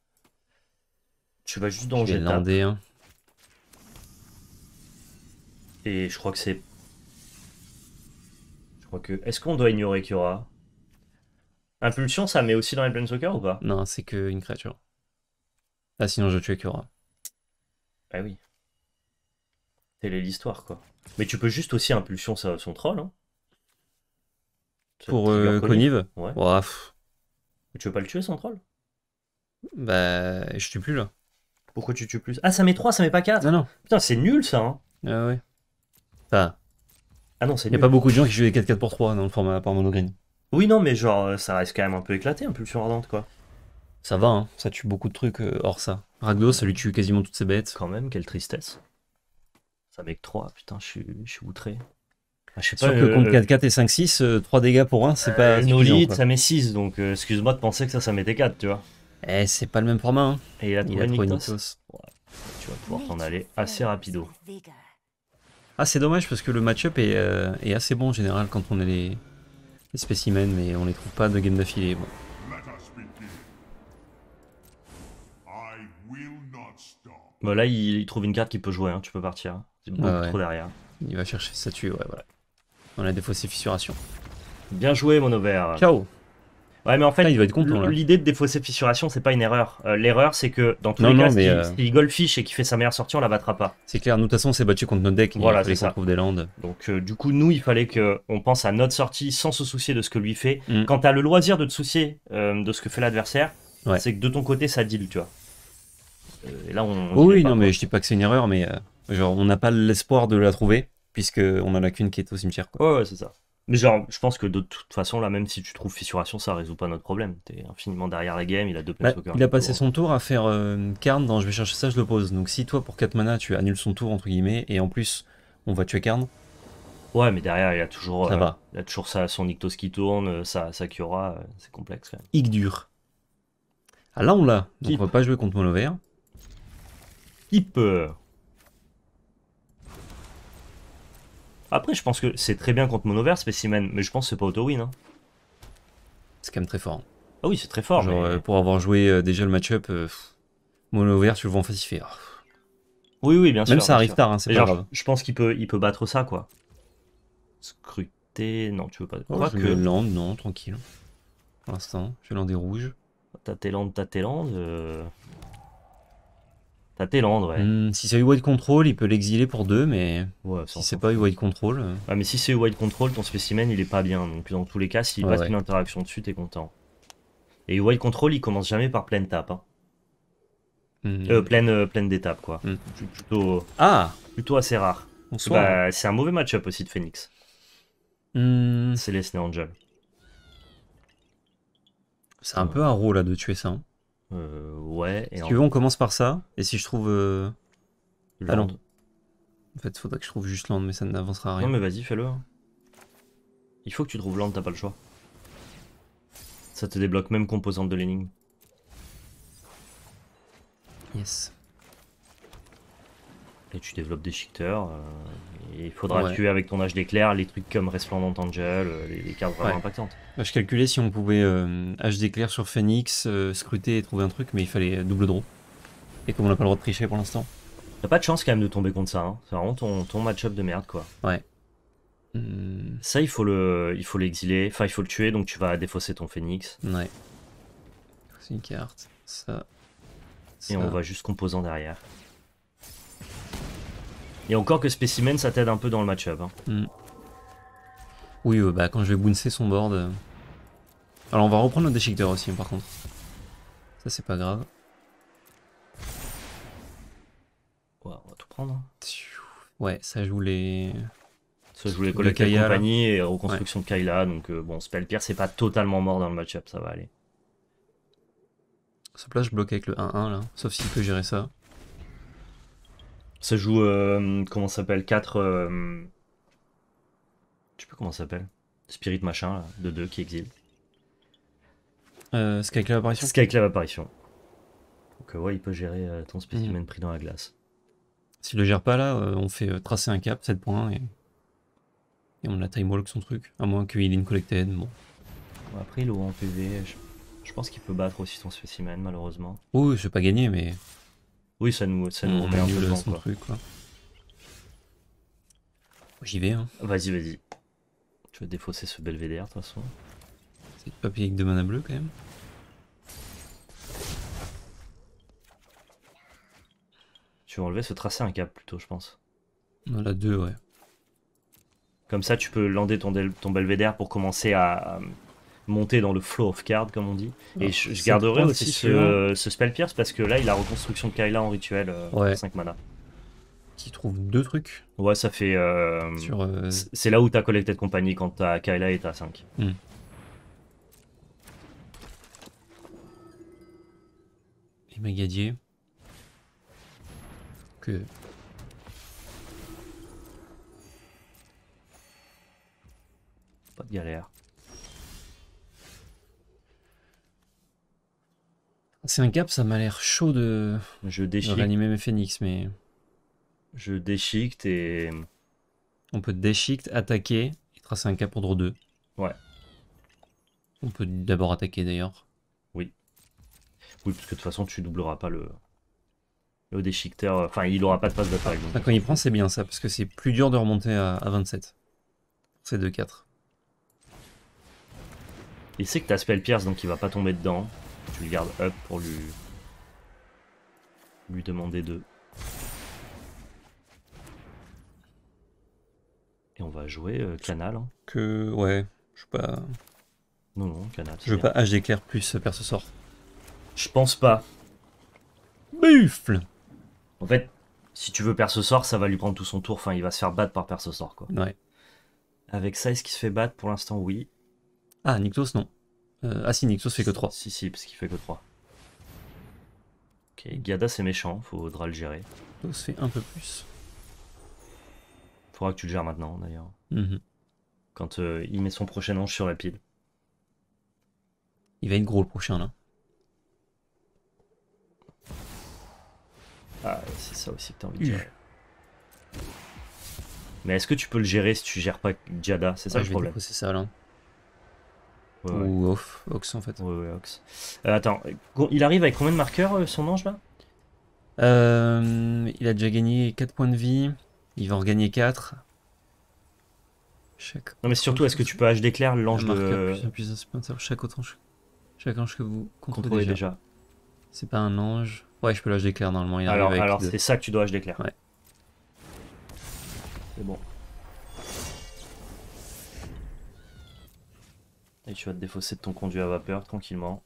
Tu vas juste dans J'ai Et je crois que c'est est-ce qu'on doit ignorer Kiora Impulsion, ça met aussi dans les soccer ou pas Non, c'est qu'une créature. Ah, sinon je tue Kiora. Bah oui. Telle est l'histoire, quoi. Mais tu peux juste aussi Impulsion son troll. Hein. Pour euh, Ouais. tu veux pas le tuer, son troll Bah, je tue plus, là. Pourquoi tu tues plus Ah, ça met 3, ça met pas 4 Non, ah non. Putain, c'est nul, ça. Hein. Ah ouais. Enfin, ah non, c'est Il n'y a pas beaucoup de gens qui jouent les 4-4 pour 3 dans le format par monogreen. Oui, non, mais genre, euh, ça reste quand même un peu éclaté, un Impulsion Ardente, quoi. Ça va, hein, ça tue beaucoup de trucs euh, hors ça. Ragdos, ça lui tue quasiment toutes ses bêtes. Quand même, quelle tristesse. Ça mec 3, putain, je suis, outré. Ah, je sais sûr que contre 4-4 et 5-6, 3 euh, dégâts pour 1, c'est pas. ça met 6, donc excuse-moi de penser que ça, ça mettait 4, tu vois. Eh, c'est pas le même format, hein. Et il a trouvé Nikos. Tu vas pouvoir t'en aller assez rapido. Ah, c'est dommage parce que le match-up est, euh, assez bon en général quand on est les, spécimens, mais on les trouve pas de game d'affilée. Bon. Bah, là, il, trouve une carte qui peut jouer, hein. tu peux partir. Hein. C'est beaucoup ah trop derrière. Il va chercher sa tue, ouais, voilà. On a des fausses fissurations. Bien joué, mon over. Ciao Ouais, mais en fait, ah, il être L'idée de défausser fissuration, c'est pas une erreur. Euh, l'erreur, c'est que dans tous les cas, euh, si, Goldfish et qu'il fait sa meilleure sortie, on la battra pas. C'est clair, nous, de toute façon, on s'est battu contre notre deck. Voilà, il des landes. Donc, euh, du coup, nous, il fallait qu'on pense à notre sortie sans se soucier de ce que lui fait. Mm. Quand t'as le loisir de te soucier de ce que fait l'adversaire, c'est que de ton côté, ça deal, tu vois. là, oui, non, mais je dis pas que c'est une erreur, mais genre, on n'a pas l'espoir de la trouver, puisqu'on en a qu'une qui est au cimetière. Quoi. ouais c'est ça. Mais genre, je pense que de toute façon, là, même si tu trouves fissuration, ça résout pas notre problème. T'es infiniment derrière la game, il a deux bah, Il a passé son tour à faire euh, Karn dans Je vais chercher ça, je le pose. Donc si toi, pour 4 mana, tu annules son tour, entre guillemets, et en plus, on va tuer Karn. Ouais, mais derrière, il a toujours, ça euh, a toujours ça, son Ictos qui tourne, euh, ça, ça qui c'est complexe quand même. dur. Ah là, on l'a. Donc on va pas jouer contre Monover. peur. Après, je pense que c'est très bien contre mono-vert Specimen, mais je pense que c'est pas auto-win. Hein. C'est quand même très fort. Ah oui, c'est très fort. Genre, euh, pour avoir joué euh, déjà le match-up, euh, tu le vois en face, fait. Oh. Oui, oui, bien sûr. Même ça arrive tard, hein, c'est pas grave. Je pense qu'il peut, il peut battre ça, quoi. Scruté. Non, tu veux pas. Oh, je que... land, non, tranquille. Pour l'instant, je vais lander rouges. T'as tes landes, t'as tes T'as Thélandre, ouais. Hmm, si c'est u wide control, il peut l'exiler pour deux, mais ouais, si c'est pas u control. Ah, mais si c'est u wide control, ton spécimen il est pas bien. Donc dans tous les cas, s'il passe une interaction dessus, t'es content. Et wide control, il commence jamais par pleine tape. Hein. Hmm. Euh, pleine, euh, pleine d'étape, quoi. Hmm. Euh, plutôt, ah plutôt assez rare. Bah, c'est un mauvais match-up aussi de Phoenix. C'est les Angel. C'est un peu un rôle là de tuer ça. Hein. Euh, ouais. Et si tu veux, on commence par ça. Et si je trouve. Euh... En fait, faudrait que je trouve juste Land, mais ça n'avancera rien. Non, mais vas-y, fais-le. Il faut que tu trouves Land, t'as pas le choix. Ça te débloque même composante de l'énigme. Yes tu développes des shifters. Euh, il faudra tuer avec ton âge d'éclair les trucs comme Resplendent Angel, euh, les, cartes vraiment impactantes. Bah, je calculais si on pouvait âge euh, d'éclair sur Phoenix, scruter et trouver un truc, mais il fallait double draw. Et comme on n'a pas le droit de tricher pour l'instant. T'as pas de chance quand même de tomber contre ça. Hein. C'est vraiment ton, match-up de merde, quoi. Ouais. Hmm. Ça, il faut le, il faut l'exiler. Enfin, il faut le tuer, donc tu vas défausser ton phoenix Ouais. C'est une carte. Ça, ça. Et on va juste composant derrière. Et encore que Spécimen, ça t'aide un peu dans le match-up. Hein. Mm. Oui, euh, bah quand je vais bouncer son board. Euh. Alors on va reprendre notre déchiqueteur aussi, hein, par contre. Ça, c'est pas grave. Ouais, on va tout prendre. Hein. Ouais, ça joue les. Ça joue les collecteurs de compagnie et reconstruction de Kaila. Donc euh, bon, Spellpierre, c'est pas totalement mort dans le match-up, ça va aller. Sauf là, je bloque avec le 1-1 là. Sauf s'il peut gérer ça. Ça joue, euh, comment ça s'appelle 4. Euh, je sais pas comment ça s'appelle. Spirit machin, là, de 2 qui exile. Euh, Skyclave Apparition Skyclave Apparition. Donc, euh, ouais, il peut gérer euh, ton spécimen mhm. pris dans la glace. S'il le gère pas, là, on fait tracer un cap, 7 points, et, et on a time walk son truc. À moins qu'il ait une collected, bon. Après, il aura en PV. Je, je pense qu'il peut battre aussi ton spécimen, malheureusement. Oui, je vais pas gagner, mais oui, ça nous, ça nous remet un peu de Quoi. quoi. J'y vais. Hein. Vas-y, vas-y. Tu vas défausser ce belvédère de toute façon. C'est papier avec deux mana bleues quand même. Tu vas enlever ce tracé un cap plutôt, je pense. On a deux, ouais. Comme ça, tu peux lander ton, ton belvédère pour commencer à, monter dans le flow of cards comme on dit. Et ah, je, garderai aussi ce, spell pierce parce que là, il a reconstruction de Kayla en rituel euh, ouais. 5 mana. Qui trouve deux trucs. Ouais, ça fait. Euh, euh, c'est là où t'as de compagnie quand t'as Kayla et t'as 5. Hmm. Les magadiers Magadier. Que. Pas de galère. C'est un cap, ça m'a l'air chaud de... Je déchique. réanimer mes phénix, mais... Je déchique et... On peut déchique, attaquer et tracer un cap pour draw 2. Ouais. On peut d'abord attaquer d'ailleurs. Oui. Oui, parce que de toute façon, tu doubleras pas le... Le déchiqueteur, enfin il aura pas de passe d'attaque. Ah, quand il prend c'est bien ça, parce que c'est plus dur de remonter à, à 27. C'est 2-4. Il sait que t'as Spell Pierce, donc il va pas tomber dedans. Tu le gardes up pour lui, lui demander de Et on va jouer euh, canal. Hein. Que ouais, je sais pas. Non non canal. Je veux pas HD clair plus euh, perso sort. Je pense pas. Buffle. En fait, si tu veux ce sort, ça va lui prendre tout son tour. Enfin, il va se faire battre par perso sort quoi. Ouais. Avec ça, est-ce qu'il se fait battre pour l'instant Oui. Ah Nictos non. Euh, ah si, Nixos fait que 3. Si, si, parce qu'il fait que 3. Ok, Giada c'est méchant, faudra le gérer. Donc fait un peu plus. Faudra que tu le gères maintenant d'ailleurs. Mhm. Quand euh, il met son prochain ange sur la pile. Il va être gros le prochain là. Ah, c'est ça aussi que t'as envie de gérer. Mais est-ce que tu peux le gérer si tu gères pas Giada, C'est ça le je problème. C'est ça là. Ou off, Ox en fait. Ouais, Ox. Euh, attends, il arrive avec combien de marqueurs euh, son ange là euh, Il a déjà gagné 4 points de vie. Il va en gagner 4. Chaque... Non, mais surtout, est-ce que tu peux HD clair l'ange de. chaque, autre ange... chaque ange que vous contrôlez, déjà. C'est pas un ange. Ouais, je peux l'âge d'éclair normalement. Il alors, alors c'est ça que tu dois HD clair. C'est bon. Et tu vas te défausser de ton conduit à vapeur tranquillement.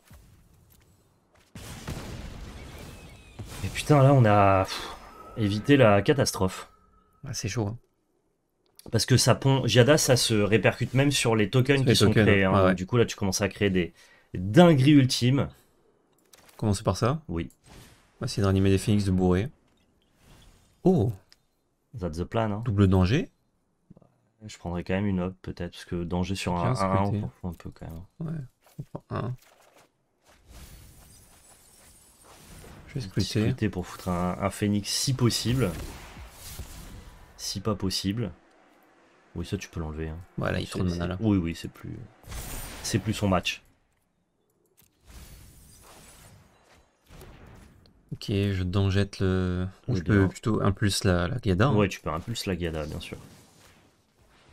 Et putain, là, on a évité la catastrophe. Ah, c'est chaud. Hein. Parce que ça pond. jada ça se répercute même sur les tokens qui sont créés. Hein. Du coup, là, tu commences à créer des dingueries ultimes. Commencer par ça Oui. On ah, va des phoenix de bourré. Oh That's the plan. Hein? Double danger je prendrais quand même une op peut-être, parce que danger sur un 1, on un peu quand même. Ouais, on prend un. Je vais scruter. pour foutre un, un, phénix si possible. Si pas possible. Oui, ça tu peux l'enlever. Hein. Voilà, il tourne mana là. Oui, oui, c'est plus. C'est plus son match. Ok, je dangette le. je peux plutôt impulse la, la Gada. Hein. Ouais, tu peux impulse la Gada, bien sûr.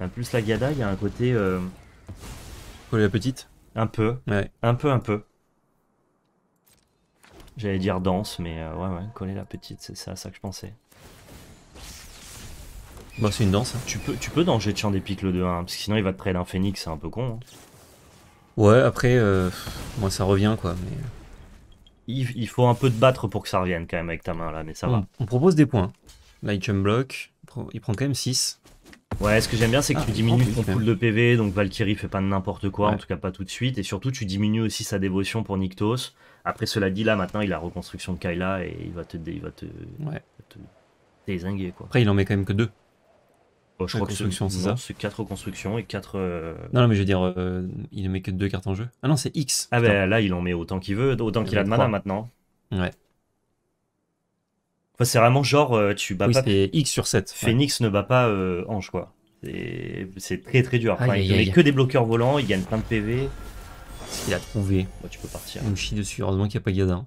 En plus, la Gada, il y a un côté. Coller euh, la petite Un peu. Un peu, un peu. J'allais dire danse, mais euh, ouais, ouais, coller la petite, c'est ça, ça que je pensais. Bah, c'est une danse. Hein. Tu peux, tu peux danger de champ des pics le 2-1, hein, parce que sinon il va te près un phénix, c'est un peu con. Hein. Ouais, après, euh, moi ça revient quoi. Mais... Il, faut un peu de battre pour que ça revienne quand même avec ta main là, mais ça va. On propose des points. Là, il block, il prend quand même 6. Ouais, ce que j'aime bien, c'est que tu ah, diminues ton pool de PV, donc Valkyrie fait pas n'importe quoi, en tout cas pas tout de suite, et surtout tu diminues aussi sa dévotion pour Nyctos. Après, cela dit, là maintenant, il a reconstruction de Kyla et il va te, il va te, désinguer quoi. Après, il en met quand même que deux. Oh, je crois que c'est ça 4 reconstructions et 4. Euh, non, non, mais je veux dire, euh, il ne met que deux cartes en jeu. Ah non, c'est X. Ah ben bah, là, il en met autant qu'il veut, autant qu'il a de mana maintenant. Ouais c'est vraiment genre, euh, tu bats oui, pas. X sur 7. Phoenix ne bat pas euh, Ange, quoi. C'est très très dur. il n'y que des bloqueurs volants, il gagne plein de PV. ce qu'il a trouvé moi Tu peux partir. On me chie dessus, heureusement qu'il n'y a pas Gadin.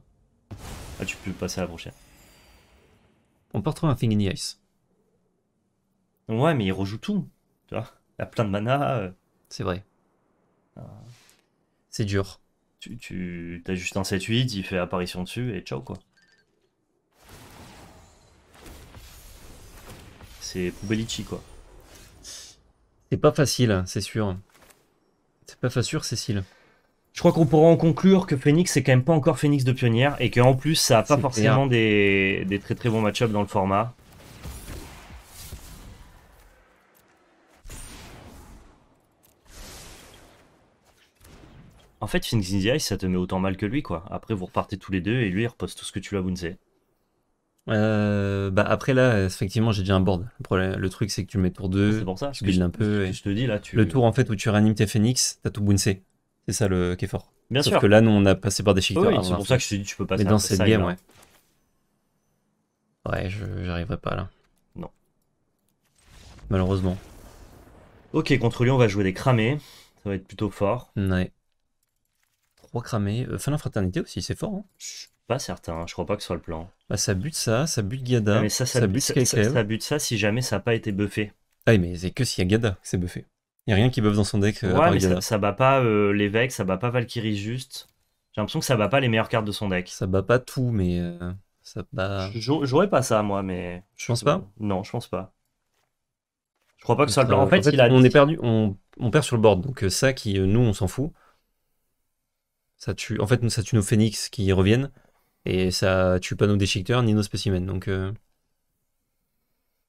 Ah, tu peux passer à la prochaine. On peut retrouver un Thing in the Ice. Ouais, mais il rejoue tout. Tu vois Il a plein de mana. Euh. C'est vrai. Ah. C'est dur. Tu, tu juste un 7-8, il fait apparition dessus et ciao quoi. c'est Poubellici, quoi. C'est pas facile, c'est sûr. C'est pas facile, Cécile. Je crois qu'on pourra en conclure que Phoenix, c'est quand même pas encore Phoenix de pionnière et qu'en plus, ça a pas forcément des, très très bons match dans le format. En fait, Phoenix India, ça te met autant mal que lui, quoi. Après, vous repartez tous les deux et lui, il repose tout ce que tu l'as sais. Euh, bah après là, effectivement, j'ai déjà un board. Le, truc, c'est que tu mets tour 2, tu builds un peu. Et... Je te dis, là, tu... Le tour en fait où tu réanimes tes phoenix, t'as tout bouncé. C'est ça le qui est fort. Bien Sauf que là, nous, on a passé par des chic C'est pour ça que je te dis, tu peux passer. Mais dans cette game, ouais. Ouais, j'arriverai pas là. Non. Malheureusement. Ok, contre lui, on va jouer des cramés. Ça va être plutôt fort. Ouais. trois cramés. Euh, de fraternité aussi, c'est fort. Hein. Pas certain, hein, je crois pas que ce soit le plan. Bah, ça bute ça, ça bute Gada. mais ça, ça, bute, ça, ça, bute ça si jamais ça n'a pas été buffé. Ah, mais c'est que s'il y Gada c'est buffé. Il n'y a rien qui buffe dans son deck. Euh, ça, bat pas euh, l'évêque, ça bat pas Valkyrie juste. J'ai l'impression que ça bat pas les meilleures cartes de son deck. Ça bat pas tout, mais euh, ça J'aurais pas ça moi, mais. Je pense pas Non, je pense pas. Je crois pas que ça soit le plan. En fait, on est perdu, on... on, perd sur le board. Donc ça qui, nous, on s'en fout. Ça tue. En fait, ça tue nos phoenix qui reviennent. Et ça tue pas nos déchiqueteurs ni nos spécimens. Donc, euh.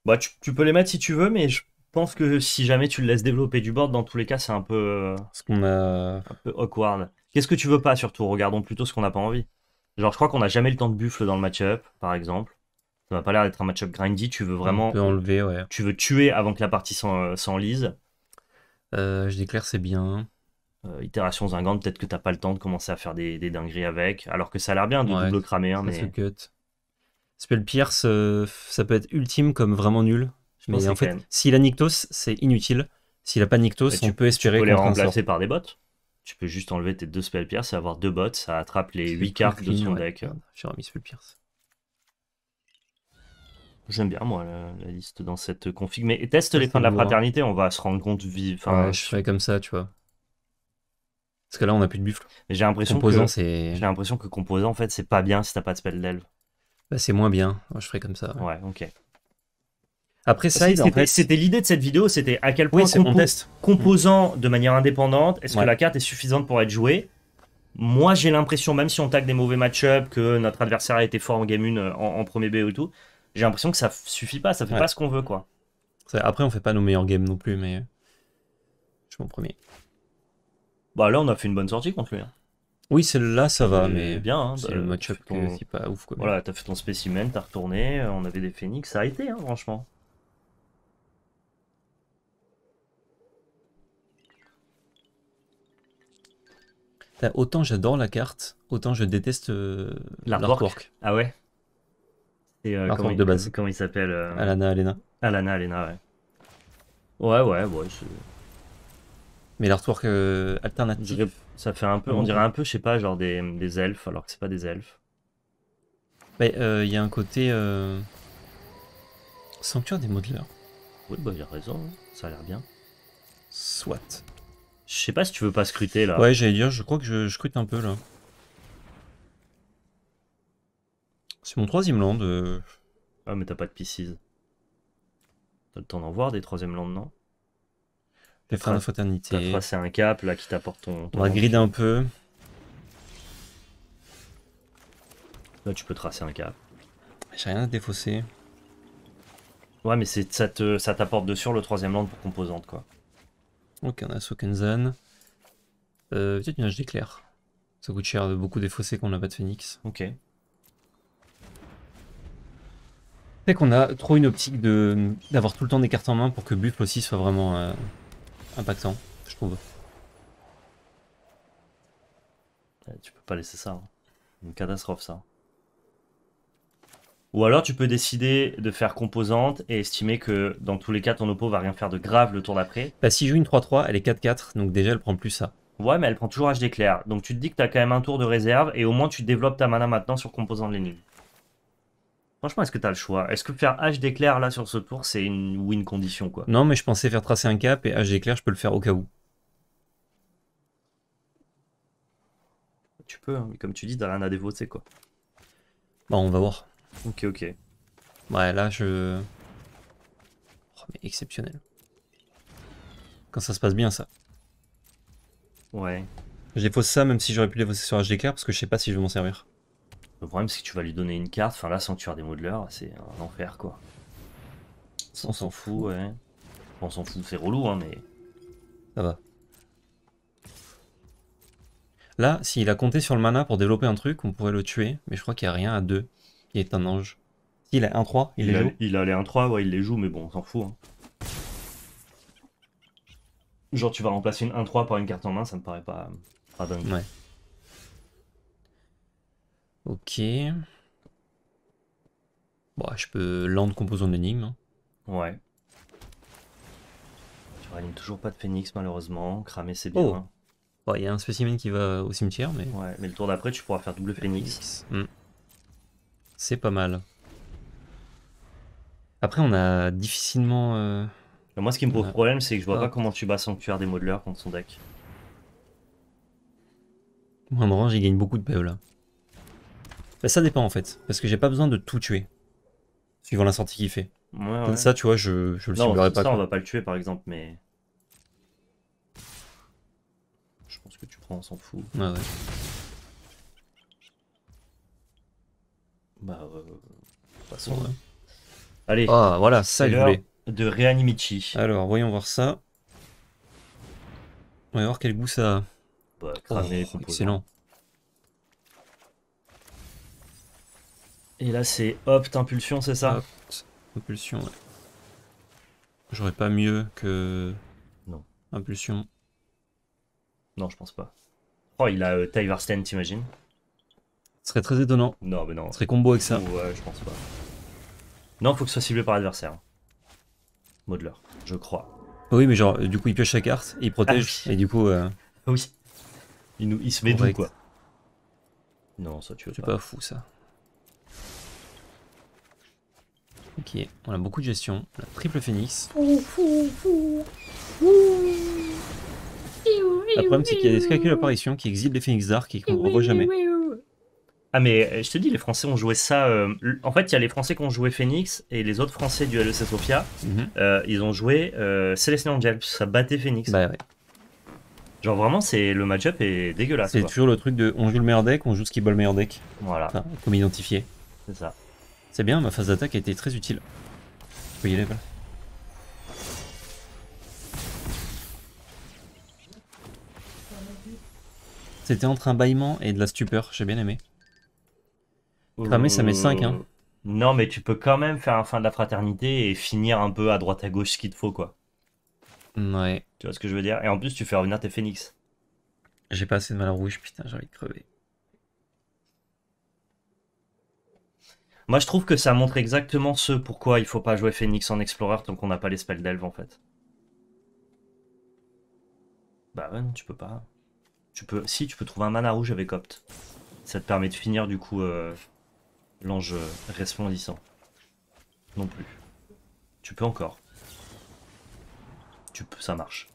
bah, tu, peux les mettre si tu veux, mais je pense que si jamais tu le laisses développer du board, dans tous les cas, c'est un peu. Euh, ce qu'on a. Un peu awkward. Qu'est-ce que tu veux pas surtout Regardons plutôt ce qu'on n'a pas envie. Genre, je crois qu'on n'a jamais le temps de buffle dans le match-up, par exemple. Ça n'a pas l'air d'être un match-up grindy. Tu veux vraiment. enlever, ouais. Tu veux tuer avant que la partie euh, s'enlise. je déclare, c'est bien. Euh, itération zingante, peut-être que t'as pas le temps de commencer à faire des, dingueries avec. Alors que ça a l'air bien de double cramer. Hein, mais... se cut. spell Pierce, euh, ça peut être ultime comme vraiment nul. mais en fait, s'il a Nictos, c'est inutile. S'il a pas Nictos, on tu, peut espérer qu'on les remplacer par des bots. Tu peux juste enlever tes deux Spell Pierce et avoir deux bots. Ça attrape les 8 cartes de son deck. remis Spell Pierce J'aime bien, moi, la, liste dans cette config. Mais teste les fins de la hein. fraternité, on va se rendre compte. Vive, je ferai comme ça, tu vois. Parce que là, on n'a plus de buffle. J'ai l'impression que j'ai l'impression que composant, en fait, c'est pas bien si t'as pas de spell d'elfe. Bah, c'est moins bien. je ferais comme ça. Ouais, ok. Après bah, ça, c'était l'idée de cette vidéo, c'était à quel point composant de manière indépendante, est-ce que la carte est suffisante pour être jouée Moi, j'ai l'impression, même si on tag des mauvais match-up, que notre adversaire a été fort en game 1 euh, en, premier B ou tout, j'ai l'impression que ça suffit pas, ça fait pas ce qu'on veut quoi. Après, on fait pas nos meilleurs games non plus, mais je suis mon premier. Bah là, on a fait une bonne sortie contre lui. Hein. Oui, celle-là, ça va, mais bien. Hein, c'est bah, le euh, match-up c'est pas ouf. Quoi, voilà, t'as fait ton spécimen, t'as retourné, euh, on avait des phoenix, ça a été, hein, franchement. autant j'adore la carte, autant je déteste euh, l'artwork. Ah ouais Et, euh, de base. Comment il s'appelle Alana Alena. Alana Alena, ouais. Ouais, ouais, ouais mais l'artwork euh, alternatif. ça fait un peu, on dirait un peu, je sais pas, genre des, elfes, alors que c'est pas des elfes. Mais euh, il y a un côté. Euh, sanctuaire des modeleurs. Oui, bah il a raison, hein. ça a l'air bien. Soit. Je sais pas si tu veux pas scruter là. Ouais, j'allais dire, je crois que je, scrute un peu là. C'est mon troisième land. Ah, mais t'as pas de piscise. T'as le temps d'en voir des troisième land, non les frères de fraternité. T'as tracer un cap là qui t'apporte ton, On va grider un peu. Là, tu peux tracer un cap. J'ai rien à défausser. Ouais, mais ça t'apporte de sur le troisième land pour composante, quoi. Ok, on a Sokenzan. Euh, peut-être une HD d'éclair. Ça coûte cher de beaucoup défausser qu'on n'a pas de phoenix. Ok. C'est qu'on a trop une optique d'avoir tout le temps des cartes en main pour que Buff aussi soit vraiment euh, impactant, je trouve. Eh, tu peux pas laisser ça. Hein. Une catastrophe, ça. Ou alors tu peux décider de faire composante et estimer que dans tous les cas ton oppo va rien faire de grave le tour d'après. Bah si joue une 3-3, elle est 4-4, donc déjà elle prend plus ça. Ouais mais elle prend toujours HD clair, donc tu te dis que t'as quand même un tour de réserve et au moins tu développes ta mana maintenant sur composante de Franchement, est-ce que t'as le choix Est-ce que faire H d'éclair là sur ce tour, c'est une win condition quoi Non, mais je pensais faire tracer un cap et H d'éclair, je peux le faire au cas où. Tu peux, hein, mais comme tu dis, t'as rien à dévoter quoi. Bon, bah, on va voir. Ok, ok. Ouais, là je. Oh, mais exceptionnel. Quand ça se passe bien, ça. Ouais. J'ai défausse ça, même si j'aurais pu les sur H d'éclair, parce que je sais pas si je vais m'en servir. Le problème, c'est que tu vas lui donner une carte. Enfin, là, sans sanctuaire des modeleurs, c'est un enfer, quoi. On s'en fout, ouais. On s'en fout, c'est relou, hein, mais... Ça va. Là, s'il a compté sur le mana pour développer un truc, on pourrait le tuer, mais je crois qu'il n'y a rien à deux. Il est un ange. Il a 1-3, il, les joue. Il a les 1-3, ouais, il les joue, mais bon, on s'en fout. Hein. Genre, tu vas remplacer une 1-3 par une carte en main, ça me paraît pas, pas Ouais. Ok. Bon, je peux land composant d'énigme. Hein. Ouais. Je rallume toujours pas de phoenix malheureusement. Cramer c'est oh. bien. Il y a un spécimen qui va au cimetière, mais. Ouais, mais le tour d'après, tu pourras faire double phénix. Hmm. C'est pas mal. Après, on a difficilement. Euh, moi, ce qui me pose problème, c'est que je vois pas comment tu bats Sanctuaire des modeleurs contre son deck. Moi en il gagne beaucoup de PE là. Bah, ça dépend en fait, parce que j'ai pas besoin de tout tuer, suivant la sortie qu'il fait. Ouais, ça, tu vois, je, je le non, ciblerai pas. Ça, on va pas le tuer par exemple, mais. Je pense que tu prends, on s'en fout. Ouais, ouais. Bah, euh, toute Ouais. Allez. Ah, voilà, ça, il voulait. De Reanimichi. Alors, voyons voir ça. On va voir quel goût ça a. Bah, oh, excellent. Et là, c'est opt impulsion, c'est ça Opt impulsion, ouais. J'aurais pas mieux que. Non. Impulsion. Non, je pense pas. Oh, il a euh, Stand t'imagines Ce serait très étonnant. Non, mais non. Ce serait combo avec ça. Ouais, euh, je pense pas. Non, faut que ce soit ciblé par l'adversaire. Hein. Modeler, je crois. Oui, mais genre, du coup, il pioche sa carte, il protège, ah et du coup. Euh... Oui. Il, nous, il se met d'où, quoi Non, ça, tu veux pas. C'est pas fou, ça. Ok, on a beaucoup de gestion. On a triple phoenix. Le problème, c'est qu'il y a des calculs d'apparition qui exilent les phoenix d'arc et qu'on ne revoit jamais. Ah mais euh, je te dis, les Français ont joué ça. Euh, en fait, il y a les Français qui ont joué Phoenix et les autres Français du LEC Sofia, mhm. euh, ils ont joué Celestial Angel, ça battait Phoenix. Bah ouais. Genre vraiment, c'est le match-up est dégueulasse. C'est toujours le truc de on joue le meilleur deck, on joue ce qui bat le meilleur deck. Voilà. comme identifié. C'est ça. C'est bien, ma phase d'attaque a été très utile. Je peux C'était entre un bâillement et de la stupeur, j'ai bien aimé. Cramer, ça met 5, hein. Euh, non, mais tu peux quand même faire un fin de la fraternité et finir un peu à droite à gauche ce qu'il te faut, quoi. Ouais. Tu vois ce que je veux dire Et en plus, tu fais revenir tes phénix. J'ai pas assez de mal rouge, putain, j'ai envie de crever. Moi, je trouve que ça montre exactement ce pourquoi il faut pas jouer Phoenix en Explorer tant qu'on n'a pas les spells d'elve, en fait. Bah ouais, non, tu peux pas. Tu peux... Si, tu peux trouver un mana rouge avec Opt. Ça te permet de finir, du coup, euh, l'ange resplendissant. Non plus. Tu peux encore. Tu peux, ça marche.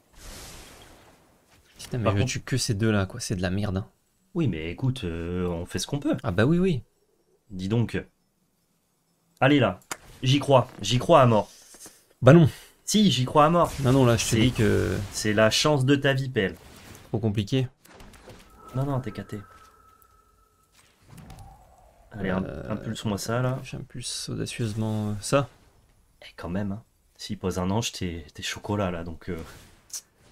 mais Par que ces deux-là, quoi. C'est de la merde. Hein. Oui, mais écoute, euh, on fait ce qu'on peut. Ah bah oui, oui. Dis donc. Allez là, j'y crois, j'y crois à mort. Bah non. Si, j'y crois à mort. Non, non, là, je te dis que. C'est la chance de ta vie, Pelle Trop compliqué. Non, non, t'es caté. Allez, impulse-moi euh, ça, là. J'impulse audacieusement euh, ça. Et eh, quand même, hein. S'il pose un ange, t'es chocolat, là, donc. Euh.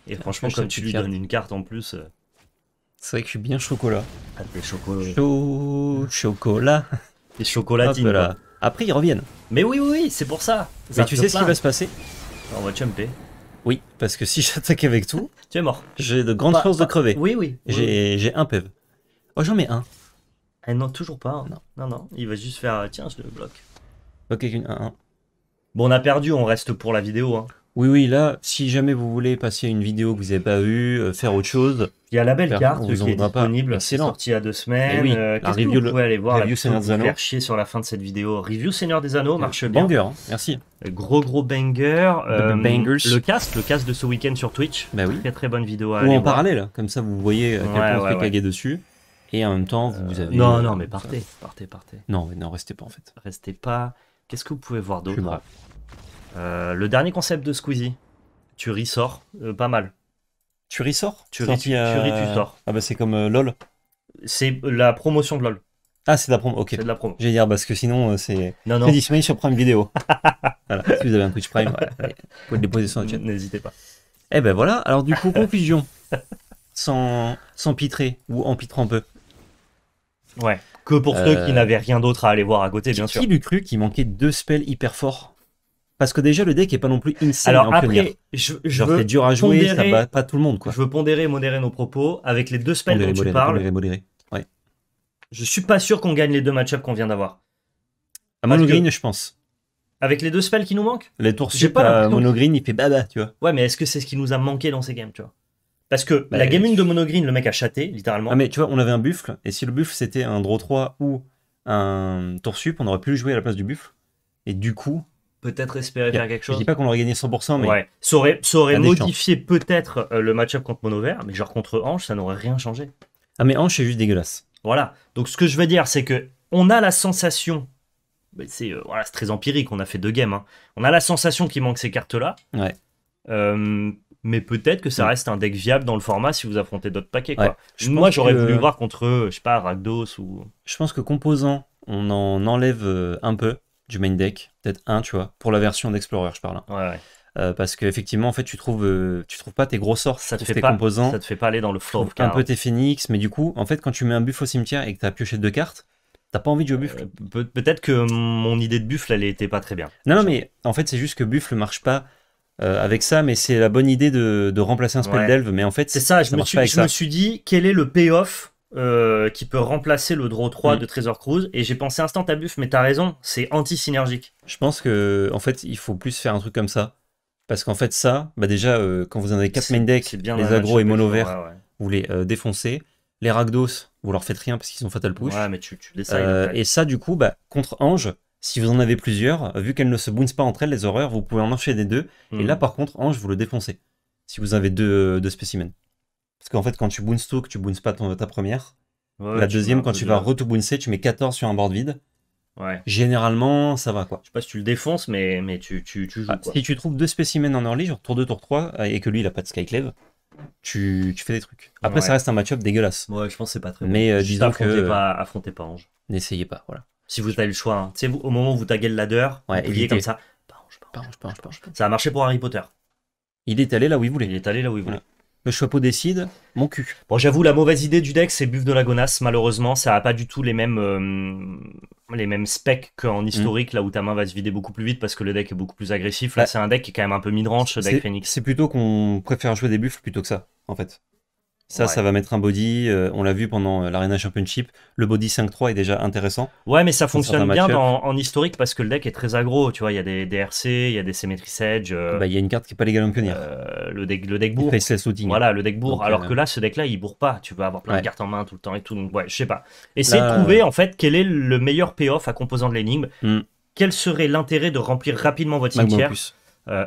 Et franchement, comme tu lui donnes une carte en plus. C'est vrai que je suis bien chocolat. Ah, t'es chocolat. chocolat. T'es chocolatine. là. Après, ils reviennent. Mais oui, oui, oui c'est pour ça. Mais tu sais ce qui va se passer On va jumper. Oui, parce que si j'attaque avec tout, tu es mort. J'ai de grandes chances de crever. Oui, oui. J'ai un PEV. Oh, j'en mets un. Eh, non, toujours pas. Hein. Non. non, non. Il va juste faire. Tiens, je le bloque. Ok, 1 Bon, on a perdu, on reste pour la vidéo. Hein. Oui, oui, là, si jamais vous voulez passer une vidéo que vous n'avez pas vue, euh, faire autre chose. Il y a la belle carte qui est disponible, sortie il y a deux eh semaines. Oui, euh, la review, vous pouvez aller voir review la vous faire chier sur la fin de cette vidéo. Review Seigneur des Anneaux marche bien. Banger, merci. Gros gros banger. Euh, le cast, le cast de ce week-end sur Twitch. Bah oui. Très très bonne vidéo à Ou en parallèle, comme ça vous voyez à quel ouais, dessus. Et en même temps, vous avez. Non, non, mais partez, partez, partez. Non, mais non, restez pas en fait. Restez pas. Qu'est-ce que vous pouvez voir d'autre euh, le dernier concept de Squeezie, tu euh, ris, pas mal. Tu tu, ris, tu, ris, tu sors. Ah bah c'est comme euh, LOL C'est la promotion de LOL. Ah, c'est de la promo, ok. C'est de la promo. J'allais dire, parce que sinon, c'est non, non. sur Prime Vidéo. si vous avez un Twitch Prime, vous pouvez le déposer sur notre chaîne. N'hésitez pas. Eh ben voilà, alors du coup, conclusion. sans, sans pitrer, ou en pitrant un peu. Ouais, que pour ceux qui n'avaient rien d'autre à aller voir à côté, bien sûr. Qui a cru qu'il manquait deux spells hyper forts parce que déjà, le deck est pas non plus insane. Alors en hein, après, je, je dur à jouer, ça bat pas tout le monde. Quoi. Je veux pondérer et modérer nos propos avec les deux spells dont tu parles. modérer. Ouais. Je suis pas sûr qu'on gagne les deux match qu'on vient d'avoir. À ah, Monogreen, je pense. Avec les deux spells qui nous manquent Les tours sup, pas euh, Monogreen, il fait baba, tu vois. Ouais, mais est-ce que c'est ce qui nous a manqué dans ces games, tu vois parce que bah, la gaming de Monogreen, le mec a châté, littéralement. Ah, mais tu vois, on avait un buffle, et si le buffle c'était un draw 3 ou un tour sup, on aurait pu le jouer à la place du buffle. Et du coup, peut-être espérer faire quelque chose. Je dis pas qu'on aurait gagné 100%, mais. Ça aurait, modifié peut-être euh, le match-up contre Monover, mais genre contre Ange, ça n'aurait rien changé. Ah, mais Ange, c'est juste dégueulasse. Voilà. Donc, ce que je veux dire, c'est que on a la sensation. Euh, c'est très empirique, on a fait deux games. Hein. On a la sensation qu'il manque ces cartes-là. Ouais. Euh, mais peut-être que ça reste un deck viable dans le format si vous affrontez d'autres paquets. Moi, j'aurais voulu voir contre, je sais pas, Ragdos ou. Je pense que composant, on en enlève un peu du main deck, peut-être un, tu vois, pour la version d'Explorer, je parle. Hein. Ouais, ouais. Euh, parce qu'effectivement, en fait, tu trouves, euh, tu trouves pas tes gros sorts, ça te fait tes composants. Ça te fait pas aller dans le flow Un peu tes phoenix, mais du coup, en fait, quand tu mets un buff au cimetière et que tu as pioché deux cartes, t'as pas envie de jouer buffle. Euh, peut- être que mon idée de buffle, elle était pas très bien. Non, non, mais en fait, c'est juste que buffle marche pas. avec ça, mais c'est la bonne idée de, remplacer un spell Mais en fait, c'est ça. Je, je me, suis, dit, quel est le payoff euh, qui peut remplacer le draw 3 mm. de Treasure Cruise. Et j'ai pensé instant à Buff, mais t'as raison, c'est anti-synergique. Je pense que en fait, il faut plus faire un truc comme ça. Parce qu'en fait, ça, bah déjà, euh, quand vous en avez 4 main deck, les agro et mono vert, vous les euh, défoncez. Les ragdos vous leur faites rien parce qu'ils sont Fatal Push. Et ça, du coup, bah, contre Ange, si vous en avez plusieurs, vu qu'elles ne se bounce pas entre elles, les horreurs, vous pouvez en enchaîner des deux. Et mm. là, par contre, Ange, vous le défoncez. Si vous avez deux, deux spécimens. Parce qu'en fait, quand tu boons tout, tu boons pas ta première, la deuxième, quand tu vas retour re tu mets 14 sur un board vide. Ouais. Généralement, ça va quoi. Je sais pas si tu le défonces, mais, mais tu, joues. Ah, quoi. Si tu trouves deux spécimens en early, genre tour 2, tour 3, et que lui il a pas de Skyclave, tu, tu fais des trucs. Après, ça reste un match-up dégueulasse. Ouais, je pense que c'est pas très mais, bon. Mais euh, disons que. Pas, affrontez pas Ange. N'essayez pas, voilà. Si vous avez le choix, hein. tu au moment où vous taguez le ladder, il est comme ça. Ange, Ange, Ange, Ça a marché pour Harry Potter. Il est allé là où il voulait. Il est allé là où il voulait le chapeau décide, mon cul. Bon, j'avoue, la mauvaise idée du deck, c'est Buff de la Gonasse. Malheureusement, ça n'a pas du tout les mêmes, euh, les mêmes specs qu'en historique, mm. là où ta main va se vider beaucoup plus vite parce que le deck est beaucoup plus agressif. Là, bah, c'est un deck qui est quand même un peu midrange, range. deck Phoenix. C'est plutôt qu'on préfère jouer des buffs plutôt que ça, en fait. Ça, ça va mettre un body. Euh, on l'a vu pendant euh, l'Arena Championship. Le body 5-3 est déjà intéressant. Ouais, mais ça fonctionne bien en historique parce que le deck est très agro. Tu vois, il y a des, DRC, il y a des Symmetry Sedge. bah, il y a une carte qui n'est pas légale en le deck, le deck bourre. Voilà, le deck alors euh, que là, ce deck-là, il bourre pas. Tu vas avoir plein de cartes en main tout le temps et tout. Donc, ouais, je sais pas. Essayez de trouver, en fait, quel est le meilleur payoff à composant de l'énigme. Hmm. Quel serait l'intérêt de remplir rapidement votre cimetière euh,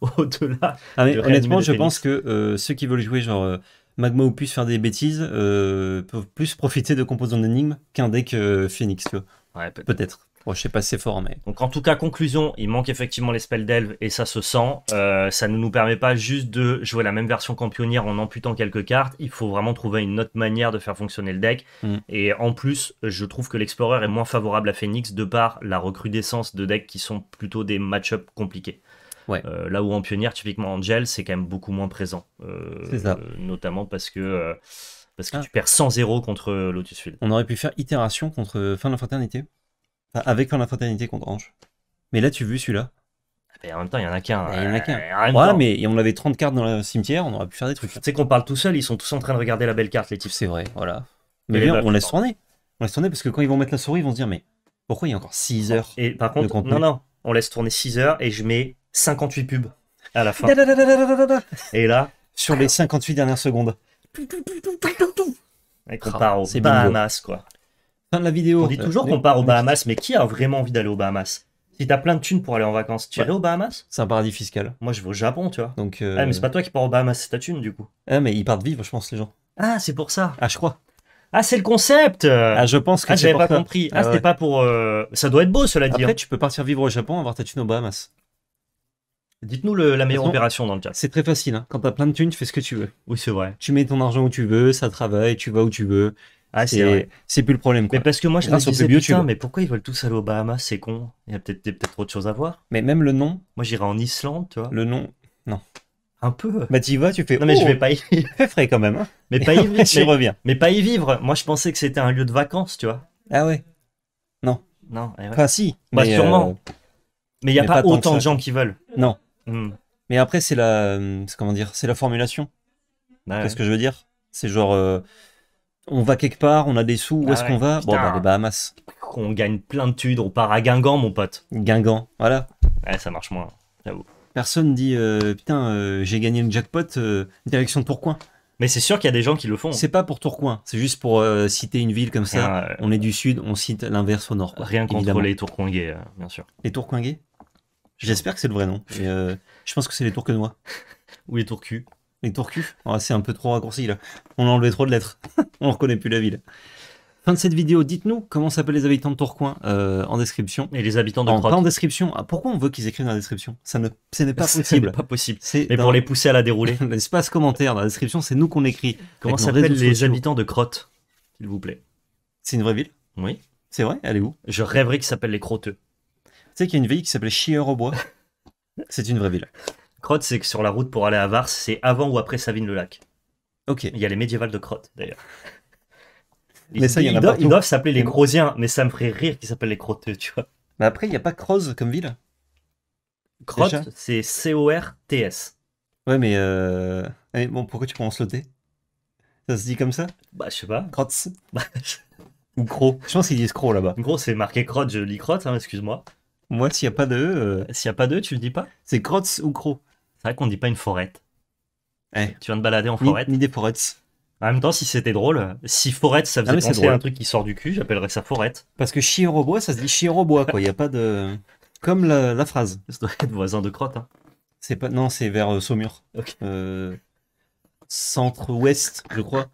Au-delà. Ah, honnêtement, je pense que euh, ceux qui veulent jouer, genre. Magma ou plus faire des bêtises, peuvent plus profiter de composant d'énigme qu'un deck Phoenix. peut être Bon, je sais pas si c'est fort, mais. Donc, en tout cas, conclusion, il manque effectivement les spells d'elve et ça se sent. Euh, ça ne nous permet pas juste de jouer la même version qu'en en amputant quelques cartes. Il faut vraiment trouver une autre manière de faire fonctionner le deck. Mm. Et en plus, je trouve que l'explorer est moins favorable à Phoenix de par la recrudescence de decks qui sont plutôt des match-up compliqués. Euh, là où en pionnière, typiquement Angel, c'est quand même beaucoup moins présent. Euh, ça. notamment parce que euh, parce que ah. tu perds 100-0 contre Lotus Field. On aurait pu faire itération contre Fin de Fraternité. Avec la fraternité contre Ange. Mais là, tu vu celui-là ah, en même temps, il y en a qu'un. Il en a euh, qu'un. Ouais, mais on avait 30 cartes dans le cimetière, on aurait pu faire des trucs. Tu sais qu'on parle tout seul, ils sont tous en train de regarder la belle carte, les types. C'est vrai, voilà. Mais on laisse tourner. On laisse tourner parce que quand ils vont mettre la souris, ils vont se dire, mais pourquoi il y a encore 6 heures Et par contre, non, non, on laisse tourner 6 heures et je mets 58 pubs à la fin. et là. Sur les 58 dernières secondes. Et qu'on ah, Bahamas, quoi. Fin de la vidéo. On dit toujours euh, qu'on part aux Bahamas, mais qui a vraiment envie d'aller aux Bahamas Si t'as plein de thunes pour aller en vacances, tu irais aux Bahamas C'est un paradis fiscal. Moi, je vais au Japon, tu vois. Donc, euh, ah, mais c'est pas toi qui pars aux Bahamas, c'est ta thune, du coup. Ah, mais ils partent vivre, je pense, les gens. Ah, c'est pour ça. Ah, je crois. Ah, c'est le concept Ah, je pense que ah, j'avais pas compris. Ah, ah c'était pas pour. Euh, ça doit être beau, cela dit. Hein. Après, tu peux partir vivre au Japon, avoir ta thune aux Bahamas. Dites-nous la meilleure opération dans le chat. C'est très facile. Hein. Quand t'as plein de thunes, tu fais ce que tu veux. Oui, c'est vrai. Tu mets ton argent où tu veux, ça travaille, tu vas où tu veux. Ah, c'est plus le problème. Mais parce que moi, je me disais, putain, mais pourquoi ils veulent tous aller aux Bahamas C'est con. Il y a peut-être peut-être trop de choses à voir. Mais même le nom. Moi, j'irai en Islande, tu vois. Le nom, non. Un peu. Bah, tu y vas, tu fais. Non, mais je oh! vais pas y vivre. quand même. Hein. Mais pas y vivre. tu reviens. Mais pas y vivre. Moi, je pensais que c'était un lieu de vacances, tu vois. Ah ouais. Non. Non. Eh ouais. Enfin, si. Bah, mais sûrement. Euh, mais il n'y a pas, autant de gens qui veulent. Non. Hmm. Mais après, c'est la. Euh, comment dire C'est la formulation. Qu'est-ce bah que je veux dire C'est genre. Euh, on va quelque part, on a des sous, où ah est-ce qu'on va Bon, bah, les Bahamas. On gagne plein de tudes, on part à Guingamp, mon pote. Guingamp, voilà. Ouais, ça marche moins, j'avoue. Personne dit, euh, putain, euh, j'ai gagné le jackpot, direction euh, Tourcoing. Mais c'est sûr qu'il y a des gens qui le font. C'est pas pour Tourcoing, c'est juste pour citer une ville comme ça. Ah, on est du sud, on cite l'inverse au nord. rien contre les Tourcoingais, bien sûr. Les Tourcoingais J'espère que c'est le vrai nom. je pense que c'est les Tourquenois. Ou les Tourcus. Les tourcus oh, C'est un peu trop raccourci là. On a enlevé trop de lettres. On reconnaît plus la ville. Fin de cette vidéo, dites-nous comment s'appellent les habitants de Tourcoing euh, en description. Et les habitants de Crotte. en description. Ah, pourquoi on veut qu'ils écrivent dans la description Ça ne, ce n'est pas possible. pas possible. Mais pour les pousser à la dérouler. L'espace commentaire dans la description, c'est nous qu'on écrit. Comment s'appellent les habitants de Crotte, s'il vous plaît C'est une vraie ville Oui. C'est vrai Allez vous où Je rêverais qu'ils s'appellent les Crotteux Tu sais qu'il y a une ville qui s'appelle Chieur au bois. c'est une vraie ville c'est que sur la route pour aller à Vars, c'est avant ou après Savine-le-Lac. Ok. Il y a les médiévales de Crotte, d'ailleurs. mais ça, il y en a doivent, Ils doivent s'appeler les Grosiens, mais ça me ferait rire qu'ils s'appellent les Crotteux, tu vois. Mais après, il n'y a pas Croze comme ville Crotte, c'est C-O-R-T-S. Ouais, mais euh... Eh, bon, pourquoi tu prononces le T Ça se dit comme ça Bah, je sais pas. Crotz. Bah, ou Cro. Je pense qu'ils disent Cro là-bas. Gros, c'est marqué Crotte, je lis Crotte, hein, excuse-moi. Moi, s'il n'y a pas de. E, euh, s'il n'y a pas de, e, tu le dis pas C'est Crotz ou Cro. C'est vrai qu'on dit pas une forêt. Eh. Tu viens de balader en forêt. Ni, des forêts. En même temps, si c'était drôle, si forêt, ça ah, faisait penser à un truc qui sort du cul, j'appellerais ça forêt. Parce que chier au bois, ça se dit chirobois au quoi. Il n'y a pas de. Comme la, phrase. Ça doit être voisin de crotte. Hein. C'est pas... Non, c'est vers euh, Saumur. Euh, centre-ouest, je crois.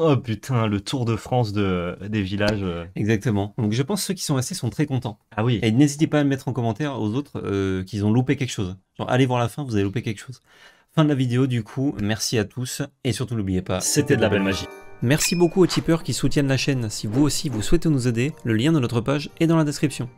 Oh putain, le Tour de France de, des villages. Euh. Exactement. Donc je pense que ceux qui sont restés sont très contents. Ah oui. Et n'hésitez pas à mettre en commentaire aux autres euh, qu'ils ont loupé quelque chose. Genre allez voir la fin, vous avez loupé quelque chose. Fin de la vidéo du coup, merci à tous et surtout n'oubliez pas, c'était de la belle magie. Merci beaucoup aux tipeurs qui soutiennent la chaîne. Si vous aussi vous souhaitez nous aider, le lien de notre page est dans la description.